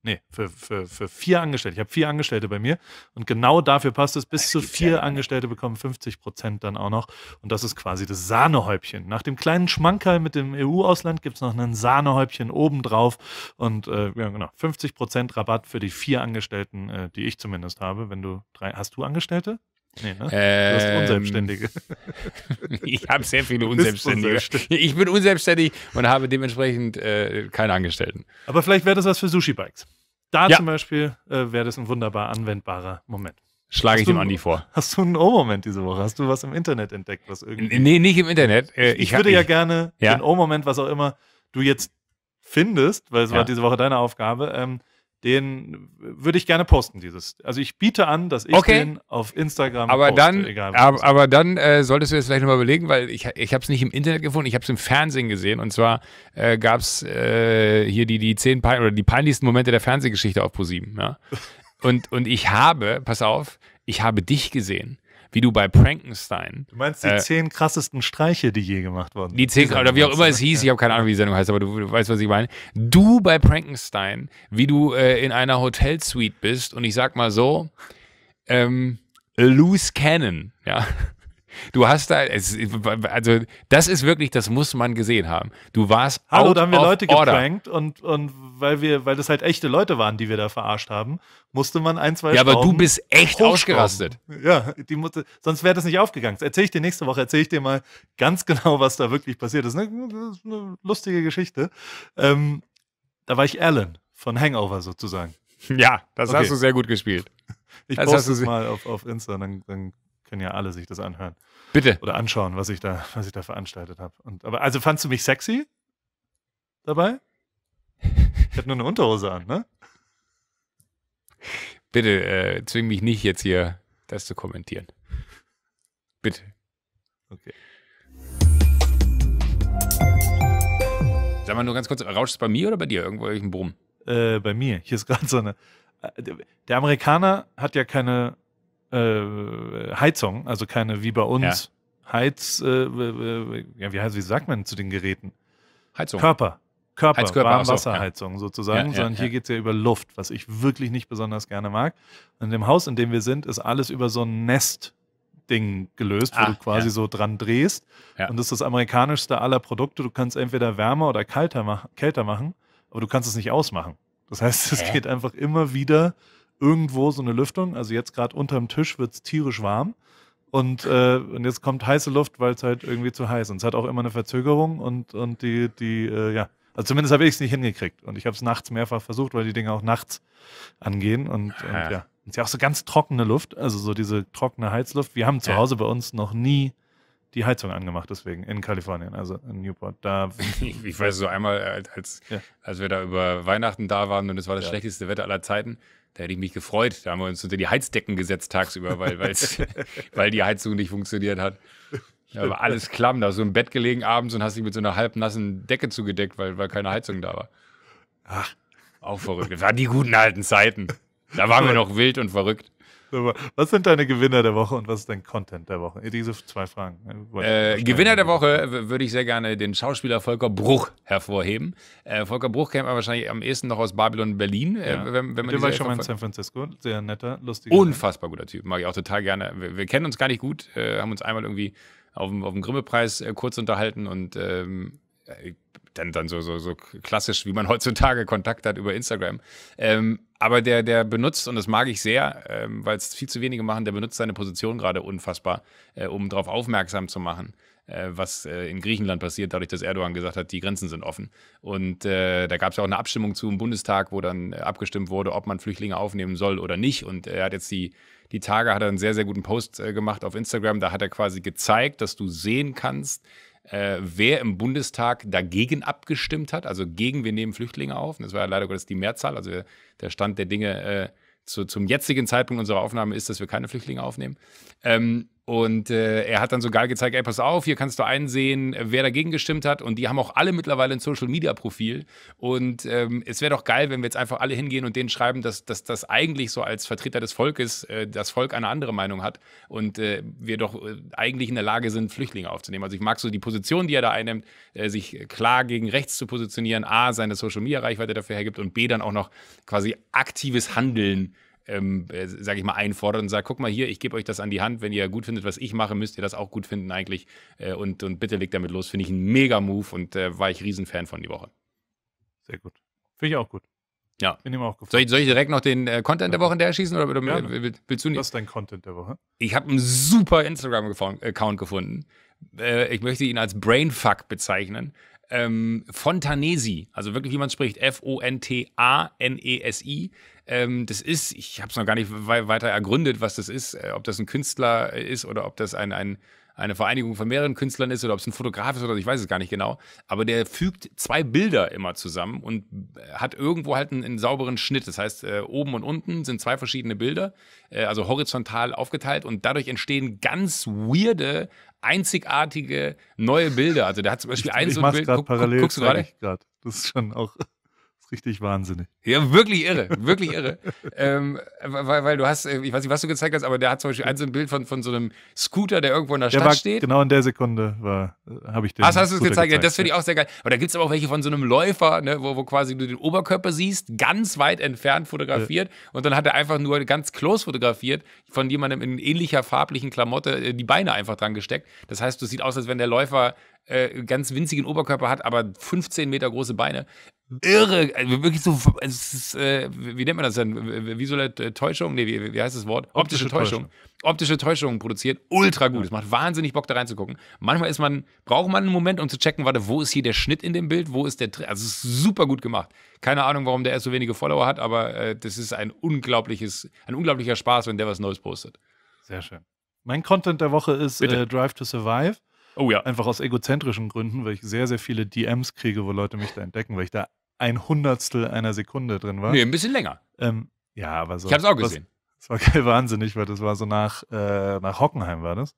Nee, für, für, für vier Angestellte. Ich habe vier Angestellte bei mir und genau dafür passt es. Bis das zu vier ja. Angestellte bekommen 50 Prozent dann auch noch. Und das ist quasi das Sahnehäubchen. Nach dem kleinen Schmankerl mit dem EU-Ausland gibt es noch ein Sahnehäubchen obendrauf. Und äh, ja, genau, 50 Prozent Rabatt für die vier Angestellten, äh, die ich zumindest habe. Wenn du drei, hast du Angestellte? Nee, ne? äh, du bist ähm, Unselbstständige. *laughs* ich habe sehr viele Unselbstständige. Ich bin unselbstständig und habe dementsprechend äh, keine Angestellten. Aber vielleicht wäre das was für Sushi-Bikes. Da ja. zum Beispiel äh, wäre das ein wunderbar anwendbarer Moment. Schlage ich dem Andi vor. Hast du einen O-Moment diese Woche? Hast du was im Internet entdeckt? Was irgendwie nee, nicht im Internet. Äh, ich, ich würde ja ich, gerne ja. den O-Moment, was auch immer du jetzt findest, weil es ja. war diese Woche deine Aufgabe, ähm, den würde ich gerne posten, dieses. Also ich biete an, dass ich okay. den auf Instagram aber poste, dann, egal. Aber, aber dann äh, solltest du jetzt vielleicht nochmal überlegen, weil ich, ich habe es nicht im Internet gefunden, ich habe es im Fernsehen gesehen. Und zwar äh, gab es äh, hier die, die zehn Pein oder die peinlichsten Momente der Fernsehgeschichte auf ProSieben. Ja? Und, und ich habe, pass auf, ich habe dich gesehen wie du bei Prankenstein. Du meinst die äh, zehn krassesten Streiche, die je gemacht wurden. Die zehn, oder wie auch immer es hieß, ich habe keine Ahnung, wie die Sendung heißt, aber du, du, weißt, was ich meine. Du bei Prankenstein, wie du äh, in einer Hotelsuite bist und ich sag mal so, ähm, loose cannon, ja. Du hast da, es, also das ist wirklich, das muss man gesehen haben. Du warst Hallo, da haben wir Leute geprankt und, und weil wir, weil das halt echte Leute waren, die wir da verarscht haben, musste man ein, zwei Ja, Schrauben aber du bist echt ausgerastet. Ja, die musste, sonst wäre das nicht aufgegangen. erzähl ich dir nächste Woche, erzähle ich dir mal ganz *laughs* genau, was da wirklich passiert ist. Ne, ne, ne, das ist eine, lustige Geschichte. Ähm, da war ich Alan von Hangover sozusagen. Ja, das okay. hast du sehr gut gespielt. Ich das poste es mal auf, auf Insta, dann, dann können ja alle sich das anhören. Bitte. Oder anschauen, was ich da, was ich da veranstaltet habe. Aber also fandst du mich sexy dabei? Ich hatte nur eine Unterhose an, ne? Bitte äh, zwing mich nicht jetzt hier, das zu kommentieren. Bitte. Okay. Sag mal nur ganz kurz, rauscht es bei mir oder bei dir irgendwo irgendwelchen Brumm? Äh, bei mir. Hier ist gerade so eine. Äh, der Amerikaner hat ja keine äh, Heizung, also keine wie bei uns ja. Heiz, äh, äh, wie heißt, wie sagt man zu den Geräten? Heizung. Körper. Körper, Heizkörper, Warmwasserheizung so, ja. sozusagen, ja, sondern hier geht es ja über Luft, was ich wirklich nicht besonders gerne mag. Und in dem Haus, in dem wir sind, ist alles über so ein Nest Ding gelöst, ah, wo du quasi ja. so dran drehst. Ja. Und das ist das amerikanischste aller Produkte. Du kannst entweder wärmer oder kalter mach, kälter machen, aber du kannst es nicht ausmachen. Das heißt, es geht einfach immer wieder irgendwo so eine Lüftung. Also jetzt gerade unterm Tisch wird es tierisch warm. Und, äh, und jetzt kommt heiße Luft, weil es halt irgendwie zu heiß ist. Und es hat auch immer eine Verzögerung und, und die, die äh, ja. Also zumindest habe ich es nicht hingekriegt. Und ich habe es nachts mehrfach versucht, weil die Dinge auch nachts angehen. Und, und ja. Es ist ja auch so ganz trockene Luft, also so diese trockene Heizluft. Wir haben ja. zu Hause bei uns noch nie die Heizung angemacht, deswegen in Kalifornien, also in Newport. Da *laughs* ich weiß so einmal, äh, als, ja. als wir da über Weihnachten da waren und es war das ja. schlechteste Wetter aller Zeiten, da hätte ich mich gefreut. Da haben wir uns unter die Heizdecken gesetzt tagsüber, weil, *laughs* weil die Heizung nicht funktioniert hat. Ja, aber alles klamm. Da hast du im Bett gelegen abends und hast dich mit so einer halbnassen Decke zugedeckt, weil, weil keine Heizung da war. Ach. Auch verrückt. Das waren die guten alten Zeiten. Da waren wir noch wild und verrückt. Was sind deine Gewinner der Woche und was ist dein Content der Woche? Diese zwei Fragen. Äh, äh Gewinner der Woche würde ich sehr gerne den Schauspieler Volker Bruch hervorheben. Äh, Volker Bruch kennt man wahrscheinlich am ehesten noch aus Babylon Berlin. Äh, ja. Äh, wenn, wenn man Den war ich schon mal in San Francisco. Sehr netter, lustiger. Unfassbar guter Typ. Mag ich auch total gerne. Wir, wir kennen uns gar nicht gut, äh, haben uns einmal irgendwie auf dem, auf dem Grimme-Preis kurz unterhalten und ähm, dann, dann so, so, so klassisch, wie man heutzutage Kontakt hat über Instagram. Ähm, aber der, der benutzt, und das mag ich sehr, ähm, weil es viel zu wenige machen, der benutzt seine Position gerade unfassbar, äh, um darauf aufmerksam zu machen, äh, was äh, in Griechenland passiert, dadurch, dass Erdogan gesagt hat, die Grenzen sind offen. Und äh, da gab es ja auch eine Abstimmung zu im Bundestag, wo dann äh, abgestimmt wurde, ob man Flüchtlinge aufnehmen soll oder nicht. Und er hat jetzt die, die Tage, hat er einen sehr, sehr guten Post äh, gemacht auf Instagram. Da hat er quasi gezeigt, dass du sehen kannst, äh, wer im Bundestag dagegen abgestimmt hat, also gegen wir nehmen Flüchtlinge auf. Und das war ja leider Gottes die Mehrzahl. Also der Stand der Dinge äh, zu, zum jetzigen Zeitpunkt unserer Aufnahme ist, dass wir keine Flüchtlinge aufnehmen. Ähm, und äh, er hat dann so geil gezeigt, ey, pass auf, hier kannst du einsehen, wer dagegen gestimmt hat. Und die haben auch alle mittlerweile ein Social-Media-Profil. Und ähm, es wäre doch geil, wenn wir jetzt einfach alle hingehen und denen schreiben, dass das eigentlich so als Vertreter des Volkes, äh, das Volk eine andere Meinung hat. Und äh, wir doch äh, eigentlich in der Lage sind, Flüchtlinge aufzunehmen. Also ich mag so die Position, die er da einnimmt, äh, sich klar gegen rechts zu positionieren, A, seine Social-Media-Reichweite dafür hergibt und B, dann auch noch quasi aktives Handeln äh, ähm, äh, sage ich mal, einfordert und sagt, guck mal hier, ich gebe euch das an die Hand, wenn ihr gut findet, was ich mache, müsst ihr das auch gut finden eigentlich äh, und, und bitte legt damit los, finde ich einen Mega-Move und äh, war ich Riesenfan von die Woche. Sehr gut. Finde ich auch gut. Ja. Bin ihm auch gefallen. Soll ich, soll ich direkt noch den äh, Content ja. der Woche hinterher schießen oder, oder ja, willst, willst du nicht? Was ist dein Content der Woche? Ich habe einen super Instagram-Account gefunden. Äh, ich möchte ihn als Brainfuck bezeichnen. Ähm, Fontanesi, also wirklich wie man spricht, F-O-N-T-A-N-E-S-I, ähm, das ist, ich habe es noch gar nicht weiter ergründet, was das ist, äh, ob das ein Künstler ist oder ob das ein, ein, eine Vereinigung von mehreren Künstlern ist oder ob es ein Fotograf ist oder ich weiß es gar nicht genau. Aber der fügt zwei Bilder immer zusammen und äh, hat irgendwo halt einen, einen sauberen Schnitt. Das heißt, äh, oben und unten sind zwei verschiedene Bilder, äh, also horizontal aufgeteilt und dadurch entstehen ganz weirde, einzigartige neue Bilder. Also der hat zum Beispiel ich, ein ich und Bild. Guck, parallel guckst du gerade? Das ist schon auch richtig wahnsinnig. Ja, wirklich irre, wirklich irre. ähm, weil, weil, du hast, äh, ich weiß nicht, was du gezeigt hast, aber der hat zum Beispiel eins so ein Bild von, von so einem Scooter, der irgendwo in der, der Stadt war, steht. Genau in der Sekunde war, äh, habe ich den. Ach, hast du es gezeigt? gezeigt? Ja, das finde ich auch sehr geil. Aber da gibt es aber auch welche von so einem Läufer, ne, wo, wo quasi du den Oberkörper siehst, ganz weit entfernt fotografiert ja. und dann hat er einfach nur ganz close fotografiert von jemandem in ähnlicher farblichen Klamotte äh, die Beine einfach dran gesteckt. Das heißt, du siehst aus, als wenn der Läufer äh, ganz winzigen Oberkörper hat, aber 15 Meter große Beine. Hm. Irre, also wirklich so, ist, äh, wie nennt man das denn? Visuelle Täuschung? Nee, wie, wie heißt das Wort? Optische, Optische Täuschung. Täuschung. Optische Täuschung produziert. Ultra gut. Es macht wahnsinnig Bock, da reinzugucken. Manchmal ist man, braucht man einen Moment, um zu checken, warte, wo ist hier der Schnitt in dem Bild? Wo ist der, also es ist super gut gemacht. Keine Ahnung, warum der erst so wenige Follower hat, aber äh, das ist ein unglaubliches, ein unglaublicher Spaß, wenn der was Neues postet. Sehr schön. Mein Content der Woche ist äh, Drive to Survive. Oh ja. Einfach aus egozentrischen Gründen, weil ich sehr, sehr viele DMs kriege, wo Leute mich da entdecken, weil ich da ein Hundertstel einer Sekunde drin war. Nee, ein bisschen länger. Ähm, ja, aber so. Ich hab's auch gesehen. Was, das war geil *laughs* wahnsinnig, weil das war so nach, äh, nach Hockenheim war das.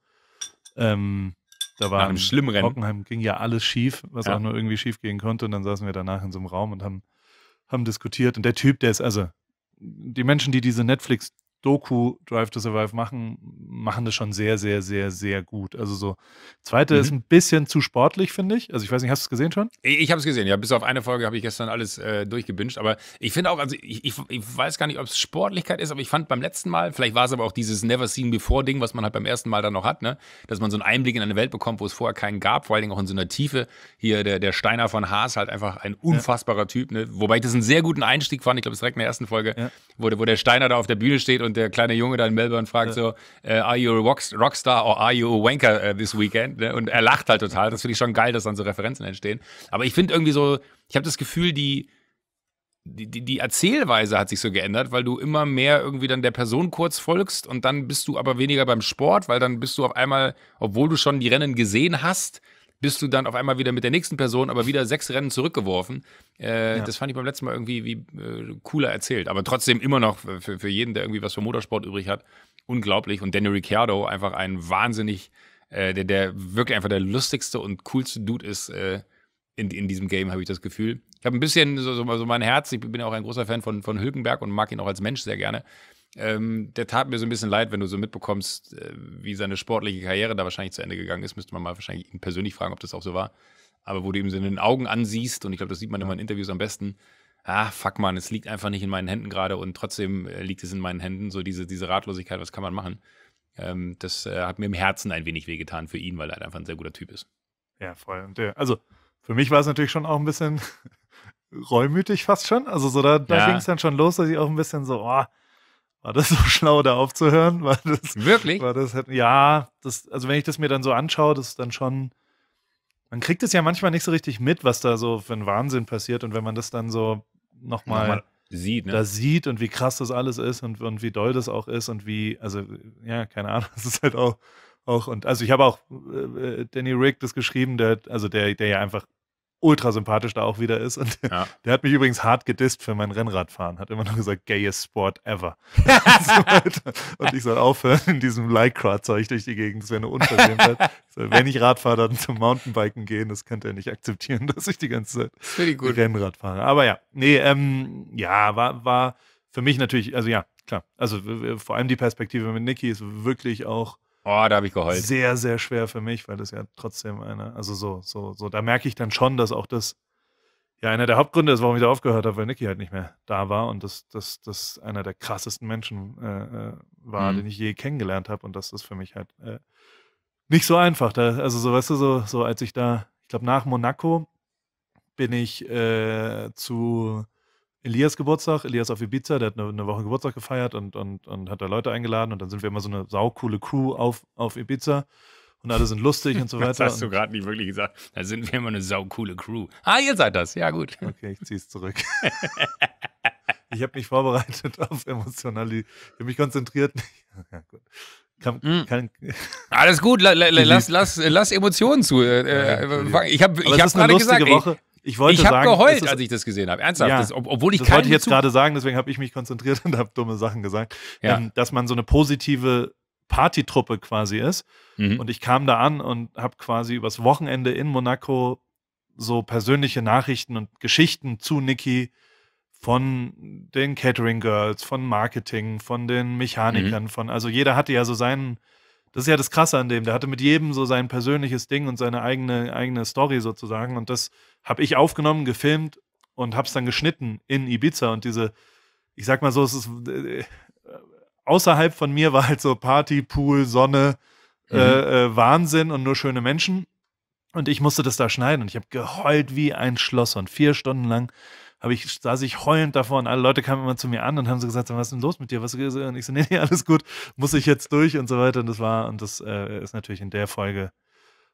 Ähm, da war nach einem schlimmen Rennen. Hockenheim ging ja alles schief, was ja. auch nur irgendwie schief gehen konnte. Und dann saßen wir danach in so einem Raum und haben, haben diskutiert. Und der Typ, der ist, also die Menschen, die diese Netflix Doku Drive to Survive machen, machen das schon sehr, sehr, sehr, sehr gut. Also so. Zweite mhm. ist ein bisschen zu sportlich, finde ich. Also ich weiß nicht, hast du es gesehen schon? Ich, ich habe es gesehen, ja. Bis auf eine Folge habe ich gestern alles äh, durchgebinscht. Aber ich finde auch, also ich, ich, ich, weiß gar nicht, ob es Sportlichkeit ist, aber ich fand beim letzten Mal, vielleicht war es aber auch dieses Never Seen Before Ding, was man halt beim ersten Mal dann noch hat, ne? Dass man so einen Einblick in eine Welt bekommt, wo es vorher keinen gab, vor allen Dingen auch in so einer Tiefe. Hier der, der Steiner von Haas halt einfach ein unfassbarer ja. Typ, ne? Wobei ich das einen sehr guten Einstieg fand. Ich glaube, es direkt in der ersten Folge, ja. wo, wo der Steiner da auf der Bühne steht und und der kleine Junge da in Melbourne fragt ja. so, äh, are you a Rockstar or are you a Wanker uh, this weekend? Ne? Und er lacht halt total. Das finde ich schon geil, dass dann so Referenzen entstehen. Aber ich finde irgendwie so, ich habe das Gefühl, die, die, die Erzählweise hat sich so geändert, weil du immer mehr irgendwie dann der Person kurz folgst und dann bist du aber weniger beim Sport, weil dann bist du auf einmal, obwohl du schon die Rennen gesehen hast, bist du dann auf einmal wieder mit der nächsten Person, aber wieder sechs Rennen zurückgeworfen. Äh, ja. Das fand ich beim letzten Mal irgendwie wie, äh, cooler erzählt. Aber trotzdem immer noch für, für jeden, der irgendwie was für Motorsport übrig hat, unglaublich. Und Daniel Ricciardo einfach ein wahnsinnig, äh, der, der wirklich einfach der lustigste und coolste Dude ist äh, in, in diesem Game, habe ich das Gefühl. Ich habe ein bisschen so, so, so, mein Herz, ich bin ja auch ein großer Fan von, von Hülkenberg und mag ihn auch als Mensch sehr gerne. Ähm, der tat mir so ein bisschen leid, wenn du so mitbekommst, äh, wie seine sportliche Karriere da wahrscheinlich zu Ende gegangen ist. Müsste man mal wahrscheinlich ihn persönlich fragen, ob das auch so war. Aber wo du ihm so in den Augen ansiehst, und ich glaube, das sieht man immer in Interviews am besten, ah, fuck man, es liegt einfach nicht in meinen Händen gerade und trotzdem äh, liegt es in meinen Händen, so diese, diese Ratlosigkeit, was kann man machen? Ähm, das äh, hat mir im Herzen ein wenig wehgetan für ihn, weil er halt einfach ein sehr guter Typ ist. Ja, voll. Und, also für mich war es natürlich schon auch ein bisschen *laughs* reumütig fast schon. Also so da, da ja. ging es dann schon los, dass ich auch ein bisschen so, oh, war das so *laughs* schlau, da aufzuhören? War das, Wirklich? War das, ja, das, also wenn ich das mir dann so anschaue, das ist dann schon, man kriegt es ja manchmal nicht so richtig mit, was da so für ein Wahnsinn passiert. Und wenn man das dann so nochmal, nochmal sieht, ne? da sieht und wie krass das alles ist und, und wie doll das auch ist und wie, also ja, keine Ahnung, es *laughs* ist halt auch, auch und also ich habe auch äh, äh, Danny Rick das geschrieben, der, also der, der ja einfach ultra sympathisch da auch wieder ist. Und ja. der hat mich übrigens hart gedisst für mein Rennradfahren. Hat immer nur gesagt, gayest Sport ever. *laughs* *laughs* und ich soll aufhören, in diesem Lycra-Zeug durch die Gegend. Das wäre eine Unverschämtheit. Ich soll, wenn ich Rad dann zum Mountainbiken gehen. Das könnte er nicht akzeptieren, *laughs* dass ich die ganze Zeit Rennrad fahre. Aber ja, nee, ähm, ja, war, war für mich natürlich, also ja, klar. Also vor allem die Perspektive mit Niki ist wirklich auch Oh, da habe ich geheult. Sehr, sehr schwer für mich, weil das ja trotzdem eine, also so, so, so, da merke ich dann schon, dass auch das ja einer der Hauptgründe ist, warum ich da aufgehört habe, weil Niki halt nicht mehr da war und dass das, das einer der krassesten Menschen äh, äh, war, mhm. den ich je kennengelernt habe und das ist für mich halt äh, nicht so einfach. Da, also so, weißt du, so, so als ich da, ich glaube nach Monaco bin ich äh, zu Elias Geburtstag, Elias auf Ibiza, der hat eine, eine, Woche Geburtstag gefeiert und, und, und hat da Leute eingeladen und dann sind wir immer so eine saukoole Crew auf, auf Ibiza und alle sind lustig und so *laughs* weiter. Das hast du gerade nicht wirklich gesagt. Da sind wir immer eine saukoole Crew. Ah, ihr seid das. Ja, gut. Okay, ich zieh's zurück. *laughs* ich habe mich vorbereitet auf Emotionalität. Ich habe mich konzentriert. *laughs* ja, gut. Kann, mm. kann, Alles gut, la, la, la, lass, lass, lass Emotionen zu. Äh, ich äh, habe ich hab gerade gesagt, Woche. Ich wollte ich habe geheult, ist, als ich das gesehen habe. Ernsthaft, ja, das, obwohl ich das wollte ich jetzt gerade sagen, deswegen habe ich mich konzentriert *laughs* und habe dumme Sachen gesagt, ja. ähm, dass man so eine positive Partytruppe quasi ist. Mhm. Und ich kam da an und habe quasi übers Wochenende in Monaco so persönliche Nachrichten und Geschichten zu Niki von den Catering Girls, von Marketing, von den Mechanikern, mhm. von also jeder hatte ja so seinen das ist ja das Krasse an dem. Der hatte mit jedem so sein persönliches Ding und seine eigene, eigene Story sozusagen. Und das habe ich aufgenommen, gefilmt und habe es dann geschnitten in Ibiza. Und diese, ich sag mal so, es ist äh, außerhalb von mir war halt so Party, Pool, Sonne, äh, mhm. äh, äh, Wahnsinn und nur schöne Menschen. Und ich musste das da schneiden und ich habe geheult wie ein Schloss und vier Stunden lang habe ich, saß ich heulend davor und alle Leute kamen immer zu mir an und haben so gesagt, was ist denn los mit dir? Was ist äh? Und ich so, nee, nee, alles gut, muss ich jetzt durch und so weiter. Und das war, und das äh, ist natürlich in der Folge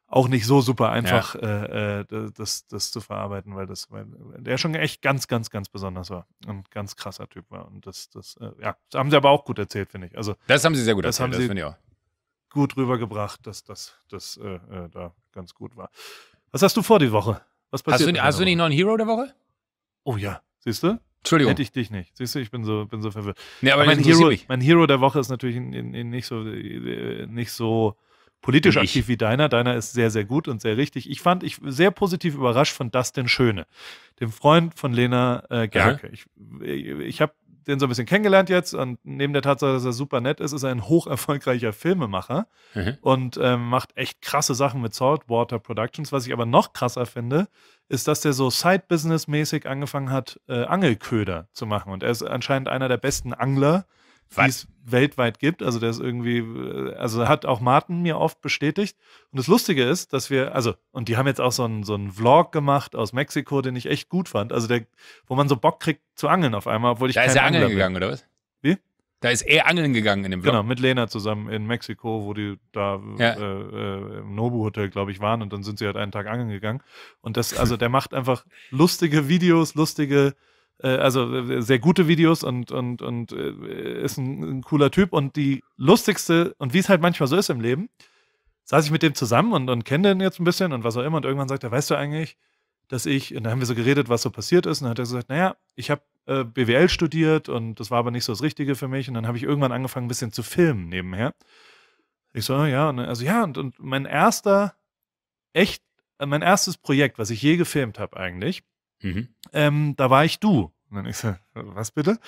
auch nicht so super einfach, ja. äh, äh das, das zu verarbeiten, weil das, weil der schon echt ganz, ganz, ganz besonders war und ganz krasser Typ war. Und das, das, äh, ja, das haben sie aber auch gut erzählt, finde ich. Also das haben sie sehr gut das erzählt, haben das finde ich auch. Gut rübergebracht, dass das, das äh, da ganz gut war. Was hast du vor die Woche? Was passiert? Hast du, hast du nicht noch einen Hero der Woche? Oh ja, siehst du? Entschuldigung. Hätte ich dich nicht. Siehst du, ich bin so, bin so verwirrt. Nee, aber, mein, Hero, mein Hero der Woche ist natürlich nicht so, äh, nicht so politisch ich. aktiv wie deiner. Deiner ist sehr, sehr gut und sehr richtig. Ich fand ich sehr positiv überrascht von Dustin Schöne, dem Freund von Lena äh, Gerke. Ja. Ich, ich habe den so ein bisschen kennengelernt jetzt und neben der Tatsache, dass er super nett ist, ist er ein hoch erfolgreicher Filmemacher mhm. und ähm, macht echt krasse Sachen mit Saltwater Productions. Was ich aber noch krasser finde, ist, dass der so Side-Business-mäßig angefangen hat, äh, Angelköder zu machen. Und er ist anscheinend einer der besten Angler die es weltweit gibt. Also der ist irgendwie, äh, also hat auch Martin mir oft bestätigt. Und das Lustige ist, dass wir, also, und die haben jetzt auch so einen, so einen Vlog gemacht aus Mexiko, den ich echt gut fand. Also der, wo man so Bock kriegt zu angeln auf einmal, obwohl ich Da ist er angeln gegangen, oder was? Wie? Da ist er angeln gegangen in dem Vlog. Genau, mit Lena zusammen in Mexiko, wo die da ja. Äh, äh, im Nobu-Hotel, glaube ich, waren. Und dann sind sie halt einen Tag angeln gegangen. Und das, also der macht einfach lustige Videos, lustige äh, also äh, sehr gute Videos und, und, und äh, ist ein, ein, cooler Typ. Und die lustigste, und wie es halt manchmal so ist im Leben, saß ich mit dem zusammen und, und kenne den jetzt ein bisschen und was auch immer. Und irgendwann sagt er, weißt du eigentlich, dass ich, und da haben wir so geredet, was so passiert ist. Und dann hat er gesagt, naja, ich habe äh, BWL studiert und das war aber nicht so das Richtige für mich. Und dann habe ich irgendwann angefangen, ein bisschen zu filmen nebenher. Ich so, ja, und, also ja, und, und mein erster, echt, mein erstes Projekt, was ich je gefilmt habe eigentlich, Mhm. Ähm, da war ich du. Und dann ich so, was bitte?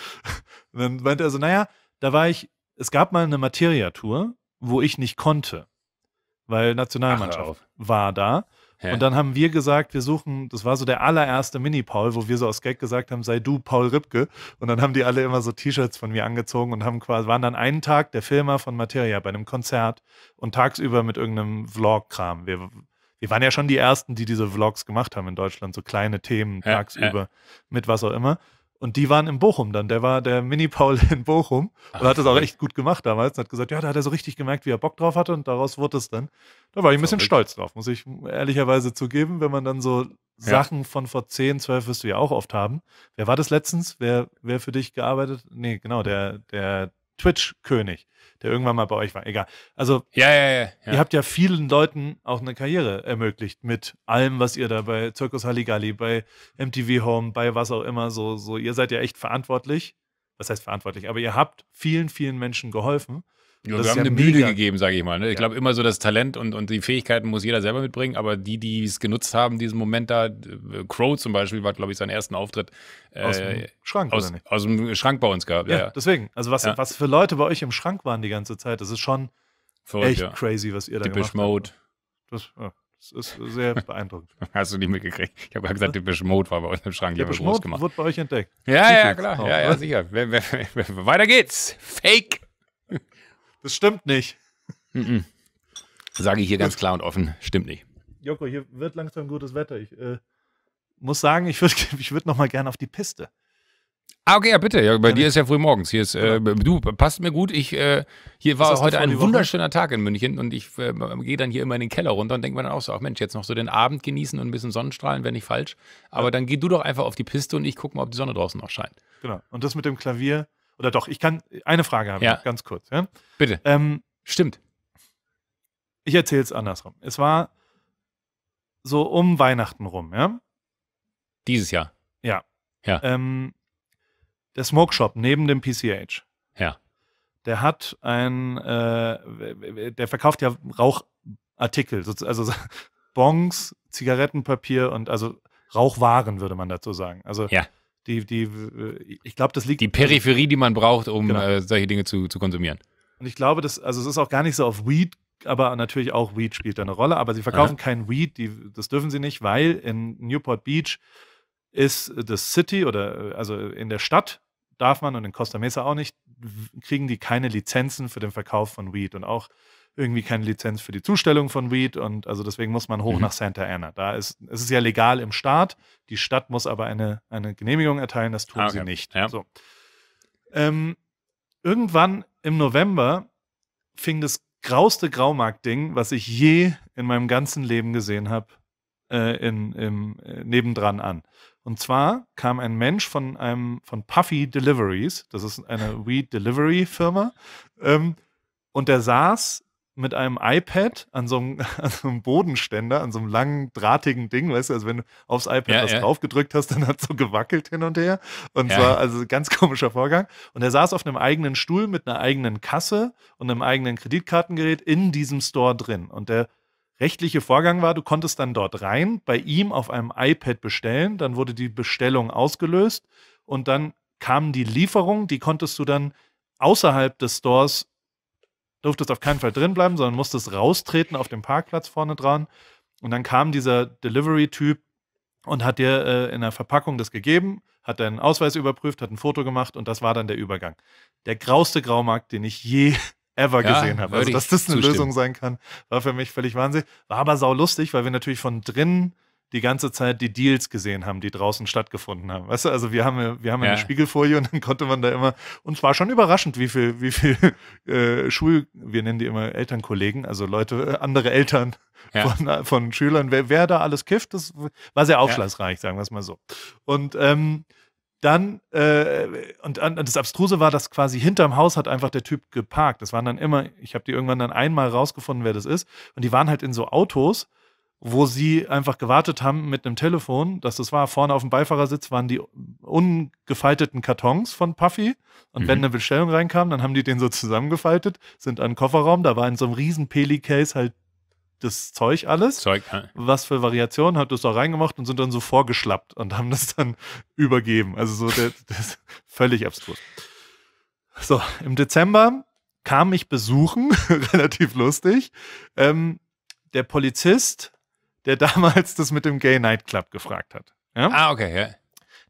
Und dann meinte er so, naja, da war ich, es gab mal eine Materiatour, wo ich nicht konnte, weil Nationalmannschaft war da. Hä? Und dann haben wir gesagt, wir suchen, das war so der allererste Mini-Paul, wo wir so aus Gag gesagt haben, sei du Paul Ripke. Und dann haben die alle immer so T-Shirts von mir angezogen und haben quasi, waren dann einen Tag der Filmer von Materia bei einem Konzert und tagsüber mit irgendeinem Vlog-Kram. Wir wir waren ja schon die Ersten, die diese Vlogs gemacht haben in Deutschland, so kleine Themen ja, tagsüber ja. mit was auch immer. Und die waren in Bochum dann. Der war der Mini-Paul *laughs* in Bochum Ach, und hat das auch echt gut gemacht damals. Und hat gesagt, ja, da hat er so richtig gemerkt, wie er Bock drauf hatte und daraus wurde es dann. Da war ich ein bisschen stolz drauf, muss ich ehrlicherweise zugeben, wenn man dann so Sachen von vor 10, 12 wirst du ja auch oft haben. Wer war das letztens? Wer, wer für dich gearbeitet? Nee, genau, der, der Twitch-König, der irgendwann mal bei euch war. Egal. Also, ja, ja, ja, ihr habt ja vielen Leuten auch eine Karriere ermöglicht mit allem, was ihr da bei Zirkus Halligalli, bei MTV Home, bei was auch immer so, so. Ihr seid ja echt verantwortlich. Was heißt verantwortlich? Aber ihr habt vielen, vielen Menschen geholfen. Ja, wir haben ja eine mega. Bühne gegeben, sage ich mal. Ne? Ich ja. glaube immer so, das Talent und, und die Fähigkeiten muss jeder selber mitbringen, aber die, die es genutzt haben, diesen Moment da, äh, Crow zum Beispiel war, glaube ich, seinen ersten Auftritt äh, aus dem Schrank, aus, aus, dem Schrank bei uns gehabt. Ja, ja. deswegen. Also was, was für Leute bei euch im Schrank waren die ganze Zeit, das ist schon Verrückt, echt crazy, was ihr da Typisch gemacht Mode. habt. Mode. Das ist sehr *laughs* beeindruckend. Hast du nicht mitgekriegt? Ich habe ja gesagt, Depeche Mode war bei euch im Schrank. Depeche Mode groß gemacht. wurde bei euch entdeckt. Ja, ja, klar. Oh, ja, ja, sicher. Weiter geht's. Fake das stimmt nicht. Mm -mm. Sage ich hier ganz klar und offen, stimmt nicht. Joko, hier wird langsam gutes Wetter. Ich äh, muss sagen, ich würde *laughs* ich würd noch mal gerne auf die Piste. Ah, okay, ja, bitte. Ja, bei ja, dir ist ja früh morgens. Hier ist, äh, du, passt mir gut. Ich, äh, hier war heute ein wunderschöner Tag in München und ich äh, gehe dann hier immer in den Keller runter und denke mir dann auch so, ach Mensch, jetzt noch so den Abend genießen und ein bisschen Sonnenstrahlen wäre nicht falsch. Aber ja. dann geh du doch einfach auf die Piste und ich gucke mal, ob die Sonne draußen noch scheint. Genau. Und das mit dem Klavier, oder doch, ich kann eine Frage haben, ja. ganz kurz. Ja? Bitte. Ähm, Stimmt. Ich erzähle es andersrum. Es war so um Weihnachten rum, ja? Dieses Jahr. Ja. Ja. Ähm, der Smoke Shop neben dem PCH. Ja. Der hat ein, äh, der verkauft ja Rauchartikel, also *laughs* Bongs, Zigarettenpapier und also Rauchwaren, würde man dazu sagen. Also ja die, die, ich glaube, das liegt. Die Peripherie, die man braucht, um genau. äh, solche Dinge zu, zu konsumieren. Und ich glaube, das, also es ist auch gar nicht so auf Weed, aber natürlich auch Weed spielt da eine Rolle. Aber sie verkaufen Aha. kein Weed, die, das dürfen sie nicht, weil in Newport Beach ist das City oder also in der Stadt darf man und in Costa Mesa auch nicht, kriegen die keine Lizenzen für den Verkauf von Weed. Und auch irgendwie keine Lizenz für die Zustellung von Weed und also deswegen muss man hoch mhm. nach Santa Ana. Da ist es ist ja legal im Staat, die Stadt muss aber eine, eine Genehmigung erteilen, das tun ah, okay. sie nicht. Ja. So. Ähm, irgendwann im November fing das grauste Graumarkt-Ding, was ich je in meinem ganzen Leben gesehen habe, äh, in, im, äh, nebendran an. Und zwar kam ein Mensch von einem von Puffy Deliveries, das ist eine Weed Delivery Firma, ähm, und der saß mit einem iPad an so, einem, *laughs* an so einem, Bodenständer, an so einem langen, drahtigen Ding, weißt du, also wenn du aufs iPad ja, was ja. draufgedrückt hast, *laughs* dann hat es so gewackelt hin und her. Und ja. zwar, also ganz *laughs* komischer Vorgang. Und er saß auf einem eigenen Stuhl mit einer eigenen Kasse und einem eigenen Kreditkartengerät in diesem Store drin. Und der rechtliche Vorgang war, du konntest dann dort rein, bei ihm auf einem iPad bestellen, dann wurde die Bestellung ausgelöst und dann kam die Lieferung, die konntest du dann außerhalb des Stores durftest auf keinen Fall drin bleiben, sondern musstest raustreten auf dem Parkplatz vorne dran. Und dann kam dieser Delivery-Typ und hat dir äh, in der Verpackung das gegeben, hat deinen Ausweis überprüft, hat ein Foto gemacht und das war dann der Übergang. Der grauste Graumarkt, den ich je *laughs* ever ja, gesehen habe. Also, dass das eine zustimmen. Lösung sein kann, war für mich völlig Wahnsinn. War aber saulustig, weil wir natürlich von drinnen die ganze Zeit die Deals gesehen haben, die draußen stattgefunden haben. Weißt du, also wir haben, wir haben ja. eine Spiegelfolie und dann konnte man da immer, und es war schon überraschend, wie viel, wie viel äh, Schul, wir nennen die immer Elternkollegen, also Leute, äh, andere Eltern ja. von, von Schülern, wer, wer da alles kifft, das war sehr aufschlussreich, ja. sagen wir es mal so. Und ähm, dann, äh, und, und, das Abstruse war, dass quasi hinterm Haus hat einfach der Typ geparkt. Das waren dann immer, ich habe die irgendwann dann einmal rausgefunden, wer das ist. Und die waren halt in so Autos wo sie einfach gewartet haben mit einem Telefon, dass das war, vorne auf dem Beifahrersitz waren die ungefalteten Kartons von Puffy und mhm. wenn eine Bestellung reinkam, dann haben die den so zusammengefaltet, sind an den Kofferraum, da war in so einem riesen Peli-Case halt das Zeug alles. Zeug, ja. Was für Variationen, hat das da reingemacht und sind dann so vorgeschlappt und haben das dann übergeben. Also so, das, *laughs* das völlig abstrus. So, im Dezember kam mich besuchen, *laughs* relativ lustig. Ähm, der Polizist der *laughs* damals das mit dem Gay Nightclub gefragt hat. Ja? Ah, okay, ja.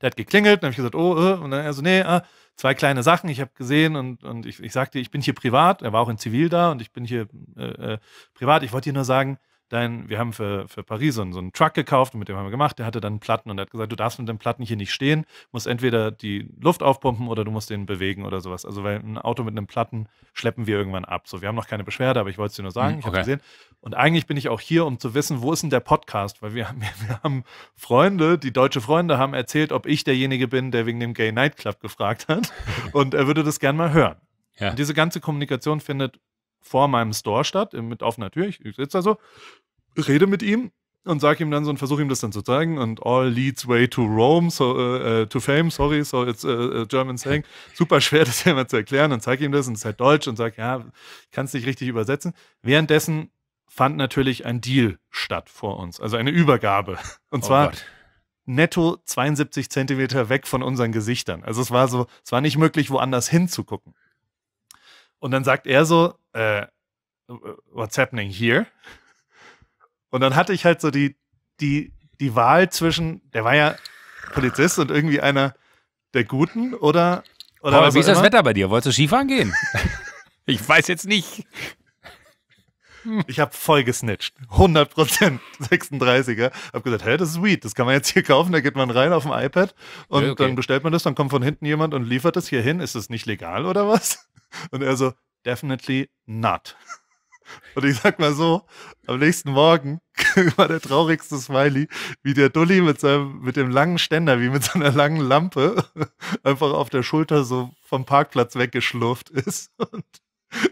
Der hat geklingelt, dann habe ich gesagt, oh, äh, und dann er so, nee, äh, zwei kleine Sachen, ich habe gesehen und, und ich, ich sagte, ich bin hier privat, er war auch in Zivil da und ich bin hier äh, äh privat, ich wollte dir nur sagen, dein, wir haben für, für Paris so einen, so einen Truck gekauft und mit dem haben wir gemacht, der hatte dann Platten und er hat gesagt, du darfst mit den Platten hier nicht stehen, musst entweder die Luft aufpumpen oder du musst den bewegen oder sowas. Also weil ein Auto mit einem Platten schleppen wir irgendwann ab. So, wir haben noch keine Beschwerde, aber ich wollte es dir nur sagen, hm, okay. ich habe gesehen. Und eigentlich bin ich auch hier, um zu wissen, wo ist denn der Podcast, weil wir, *laughs* wir, wir haben Freunde, die deutsche Freunde haben erzählt, ob ich derjenige bin, der wegen dem Gay Nightclub gefragt hat *laughs* und er würde das gerne mal hören. Ja. diese ganze Kommunikation findet vor meinem Store statt, mit offener Tür. Ich, ich sitze da so, rede mit ihm und sage ihm dann so und versuche ihm das dann zu zeigen und all oh, leads way to Rome, so uh, to fame, sorry, so it's a, äh, German saying. *laughs* Super schwer, das immer zu erklären und zeige ihm das und es ist halt Deutsch und sage, ja, kann es nicht richtig übersetzen. Währenddessen fand natürlich ein Deal statt vor uns, also eine Übergabe. *laughs* Und oh zwar Gott. netto 72 Zentimeter weg von unseren Gesichtern. Also es war so, es war nicht möglich, woanders hinzugucken. Und dann sagt er so, äh, what's happening here? Und dann hatte ich halt so die, die, die Wahl zwischen, der war ja Polizist und irgendwie einer der Guten oder. oder Aber wie ist das immer. Wetter bei dir? Wolltest du Skifahren gehen? *laughs* ich weiß jetzt nicht. Ich habe voll gesnitcht. 100% 36er. Hab gesagt, hey, das ist Weed, das kann man jetzt hier kaufen. Da geht man rein auf dem iPad und okay. dann bestellt man das, dann kommt von hinten jemand und liefert das hier hin. Ist das nicht legal oder was? Und er so, definitely not. Und ich sag mal so, am nächsten Morgen *laughs* war der traurigste Smiley, wie der Dulli mit seinem, mit dem langen Ständer, wie mit seiner langen Lampe, *laughs* einfach auf der Schulter so vom Parkplatz weggeschlurft ist. *laughs* Und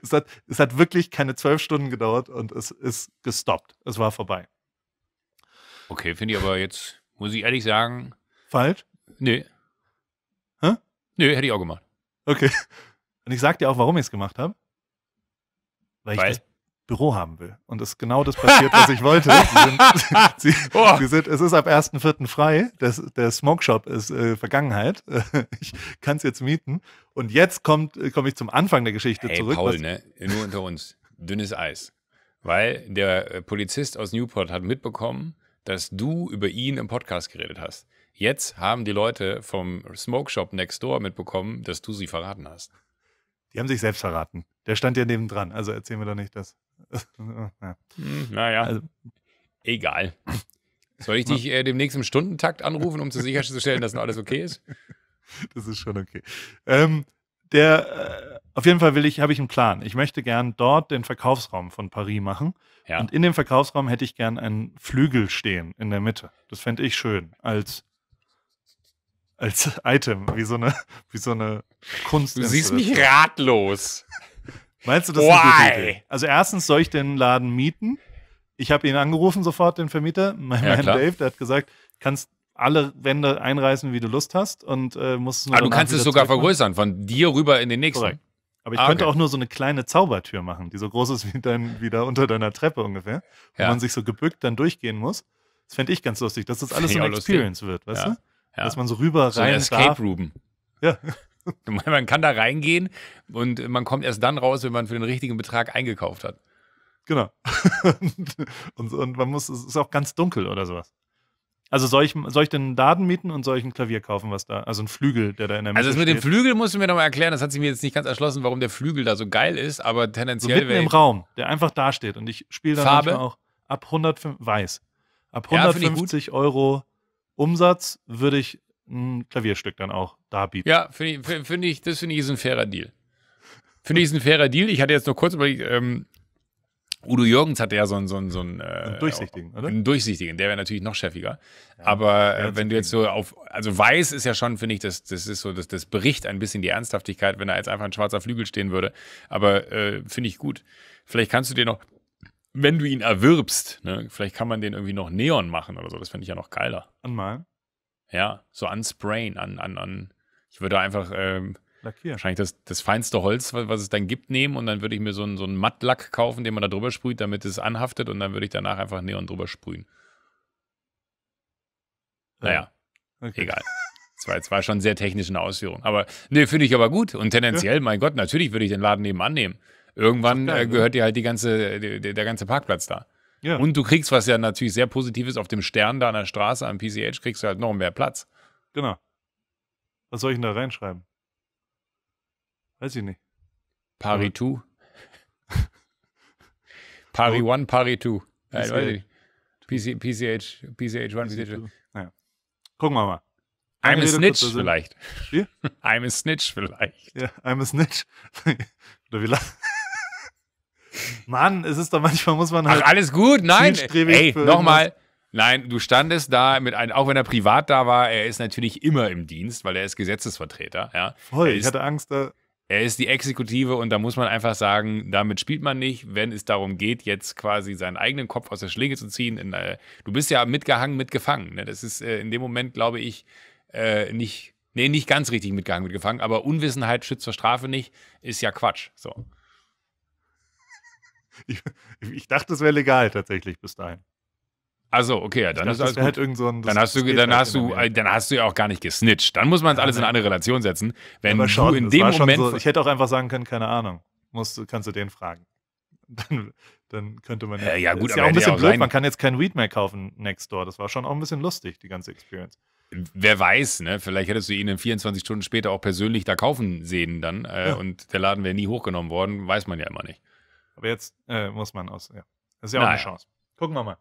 es hat, es hat wirklich keine zwölf Stunden gedauert und es ist gestoppt. Es war vorbei. Okay, finde ich aber jetzt, muss ich ehrlich sagen. Falsch? Nee. Hä? Nee, hätte ich auch gemacht. Okay. Und ich sag dir auch, warum ich es gemacht habe. Weil, Weil ich das Büro haben will. Und es ist genau das passiert, was ich wollte. Sie sind, *laughs* sie, oh. sie sind, es ist ab 1.4. frei. Das, der Smoke Shop ist äh, Vergangenheit. *laughs* ich kann es jetzt mieten. Und jetzt komme äh, ich zum Anfang der Geschichte hey, zurück. Paul, ne? Nur unter uns. Dünnes Eis. Weil der äh, Polizist aus Newport hat mitbekommen, dass du über ihn im Podcast geredet hast. Jetzt haben die Leute vom Smoke Shop Next Door mitbekommen, dass du sie verraten hast. Die haben sich selbst verraten. Der stand ja nebendran. Also erzähl mir doch nicht das. *laughs* ja. Hm, naja. Also. Egal. Soll ich dich äh, demnächst im Stundentakt anrufen, um zu sicherstellen, dass alles okay ist? *laughs* Das ist schon okay. Ähm, der, äh, auf jeden Fall will ich, habe ich einen Plan. Ich möchte gern dort den Verkaufsraum von Paris machen. Ja. Und in dem Verkaufsraum hätte ich gern einen Flügel stehen in der Mitte. Das fände ich schön als, als *laughs* Item, wie so eine, wie so eine Kunst. Du siehst mich ratlos. Meinst du, das Why? ist eine Also erstens soll ich den Laden mieten. Ich habe ihn angerufen sofort, den Vermieter, mein ja, Dave, der hat gesagt, kannst alle Wände einreißen, wie du Lust hast und äh, musst nur. Aber ah, du kannst es sogar vergrößern, von dir rüber in den nächsten. Korrekt. Aber ich ah, könnte okay. auch nur so eine kleine Zaubertür machen, die so groß ist wie, dein, wie da unter deiner Treppe ungefähr, wo man sich so gebückt dann durchgehen muss. Das fände ich ganz lustig, dass das alles so eine Experience lustig. wird, weißt ja. du? Dass man so rüber so rein. Escape darf. Room. Ja. *laughs* man kann da reingehen und man kommt erst dann raus, wenn man für den richtigen Betrag eingekauft hat. Genau. *laughs* und, und, man muss, es ist auch ganz dunkel oder sowas. Also soll ich, soll ich den Laden mieten und soll ich ein Klavier kaufen, was da, also ein Flügel, der da in der Mitte Also das mit dem Flügel musst du mir nochmal erklären, das hat sich mir jetzt nicht ganz erschlossen, warum der Flügel da so geil ist, aber tendenziell so mitten im Raum, der einfach da steht und ich spiele dann Farbe? auch ab 105, weiß, ab 150 ja, Euro Umsatz würde ich ein Klavierstück dann auch darbieten. Ja, finde ich, find ich, das finde ich ist ein fairer Deal. Finde ich ist ein fairer Deal. Ich hatte jetzt nur kurz überlegt, ähm, Udo Jürgens hatte ja so äh, einen, so einen, so einen, äh, durchsichtigen, oder? Einen durchsichtigen, der wäre natürlich noch chefiger. Ja, Aber äh, wenn du jetzt so auf, also weiß ist ja schon, finde ich, das, das ist so, das, das bricht ein bisschen die Ernsthaftigkeit, wenn da jetzt einfach ein schwarzer Flügel stehen würde. Aber äh, finde ich gut. Vielleicht kannst du dir noch, wenn du ihn erwirbst, ne, vielleicht kann man den irgendwie noch Neon machen oder so. Das finde ich ja noch geiler. Anmalen? Ja, so ansprayen, an, an, an. Ich würde einfach ähm, Lackieren. wahrscheinlich das, das feinste Holz, was, was es dann gibt, nehmen und dann würde ich mir so einen, so einen Mattlack kaufen, den man da drüber sprüht, damit es anhaftet und dann würde ich danach einfach Neon drüber sprühen. Naja, okay. egal. Es war, das war schon sehr technisch in der Ausführung. Aber nee, finde ich aber gut. Und tendenziell, ja. mein Gott, natürlich würde ich den Laden nebenan nehmen. Irgendwann geil, äh, gehört ne? dir halt die ganze, die, der ganze Parkplatz da. Ja. Und du kriegst, was ja natürlich sehr positiv ist, auf dem Stern da an der Straße am PCH kriegst du halt noch mehr Platz. Genau. Was soll ich denn da reinschreiben? Weiß ich nicht. Pari 2. *laughs* Pari 1, Pari 2. PCH, PCH 1, PCH 2. Naja. Gucken wir mal. I'm Eine a snitch vielleicht. Wie? *laughs* I'm a snitch vielleicht. Ja, I'm a snitch. *laughs* Oder wie lachen. Mann, es ist doch manchmal muss man halt. Ach, alles gut, nein. Ey, nochmal. Nein, du standest da mit einem, auch wenn er privat da war, er ist natürlich immer im Dienst, weil er ist Gesetzesvertreter. Ja. Voll, ist, ich hatte Angst, da er ist die Exekutive und da muss man einfach sagen, damit spielt man nicht, wenn es darum geht, jetzt quasi seinen eigenen Kopf aus der Schlinge zu ziehen. Äh, du bist ja mitgehangen, mitgefangen. Ne? Das ist äh, in dem Moment, glaube ich, äh, nicht, nee, nicht ganz richtig mitgehangen, mitgefangen, aber Unwissenheit schützt zur Strafe nicht, ist ja Quatsch. So ich, ich dachte, es wäre legal tatsächlich bis dahin. Also okay, dann dachte, ist alles gut. Halt irgend so ein, dann hast du, dann hast du, äh, dann hast du ja auch gar nicht gesnitcht. Dann muss man es ja, alles in eine Relation setzen. Wenn aber schon, du in dem Moment, so, ich hätte auch einfach sagen können, keine Ahnung, musst, kannst du den fragen. *laughs* Dann, dann könnte man ja, äh, ja gut, ist aber ja auch ein bisschen auch blöd. Man kann jetzt kein Weed mehr kaufen next door. Das war schon auch ein bisschen lustig die ganze Experience. Wer weiß, ne? Vielleicht hättest du ihn in 24 Stunden später auch persönlich da kaufen sehen dann äh, ja. und der Laden wäre nie hochgenommen worden. Weiß man ja immer nicht. Aber jetzt äh, muss man aus. Ja. Das ist ja auch naja. eine Chance. Gucken wir mal.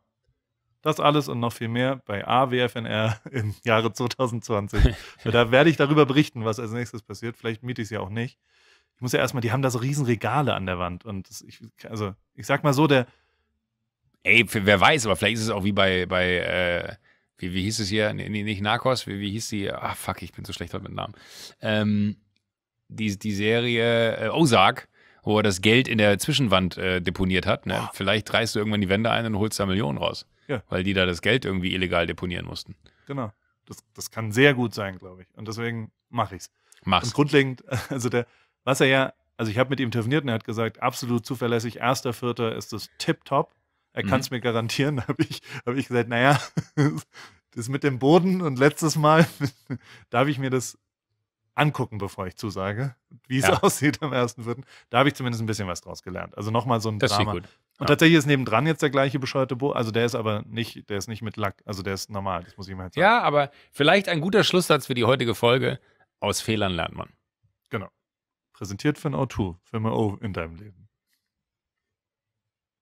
Das alles und noch viel mehr bei AWFNR *laughs* im Jahre 2020. *laughs* da werde ich darüber berichten, was als nächstes passiert. Vielleicht miete ich es ja auch nicht. Ich muss ja erstmal, die haben da so riesen Regale an der Wand. Und das, ich, also, ich sag mal so, der. Ey, wer weiß, aber vielleicht ist es auch wie bei, bei äh, wie, wie hieß es hier? Nee, nicht Narcos, wie, wie hieß die? Ah, fuck, ich bin so schlecht heute mit Namen. Ähm, die, die Serie äh, Ozark wo er das Geld in der Zwischenwand äh, deponiert hat. Ne? Oh. Vielleicht reißt du irgendwann die Wände ein und holst da Millionen raus, ja. weil die da das Geld irgendwie illegal deponieren mussten. Genau. Das, das kann sehr gut sein, glaube ich. Und deswegen mache ich es. Mach's. Und grundlegend, *laughs* also der, was er ja, also ich habe mit ihm telefoniert und er hat gesagt, absolut zuverlässig, erster, vierter ist das tipptopp. Er mhm. kann es mir garantieren. Da *laughs* habe ich, hab ich gesagt, naja, *laughs* das mit dem Boden und letztes Mal, darf ich mir das angucken, bevor ich zusage, wie es ja. *laughs* aussieht am 1.4. Da habe ich zumindest ein bisschen was draus gelernt. Also nochmal so ein das Drama. Gut. Und ja. tatsächlich ist nebendran jetzt der gleiche bescheuerte Bo. Also der ist aber nicht, der ist nicht mit Lack, also der ist normal, das muss ich mal halt sagen. Ja, aber vielleicht ein guter Schlusssatz für die heutige Folge. Aus Fehlern lernt man. Genau. Präsentiert von O2, Firma O in deinem Leben.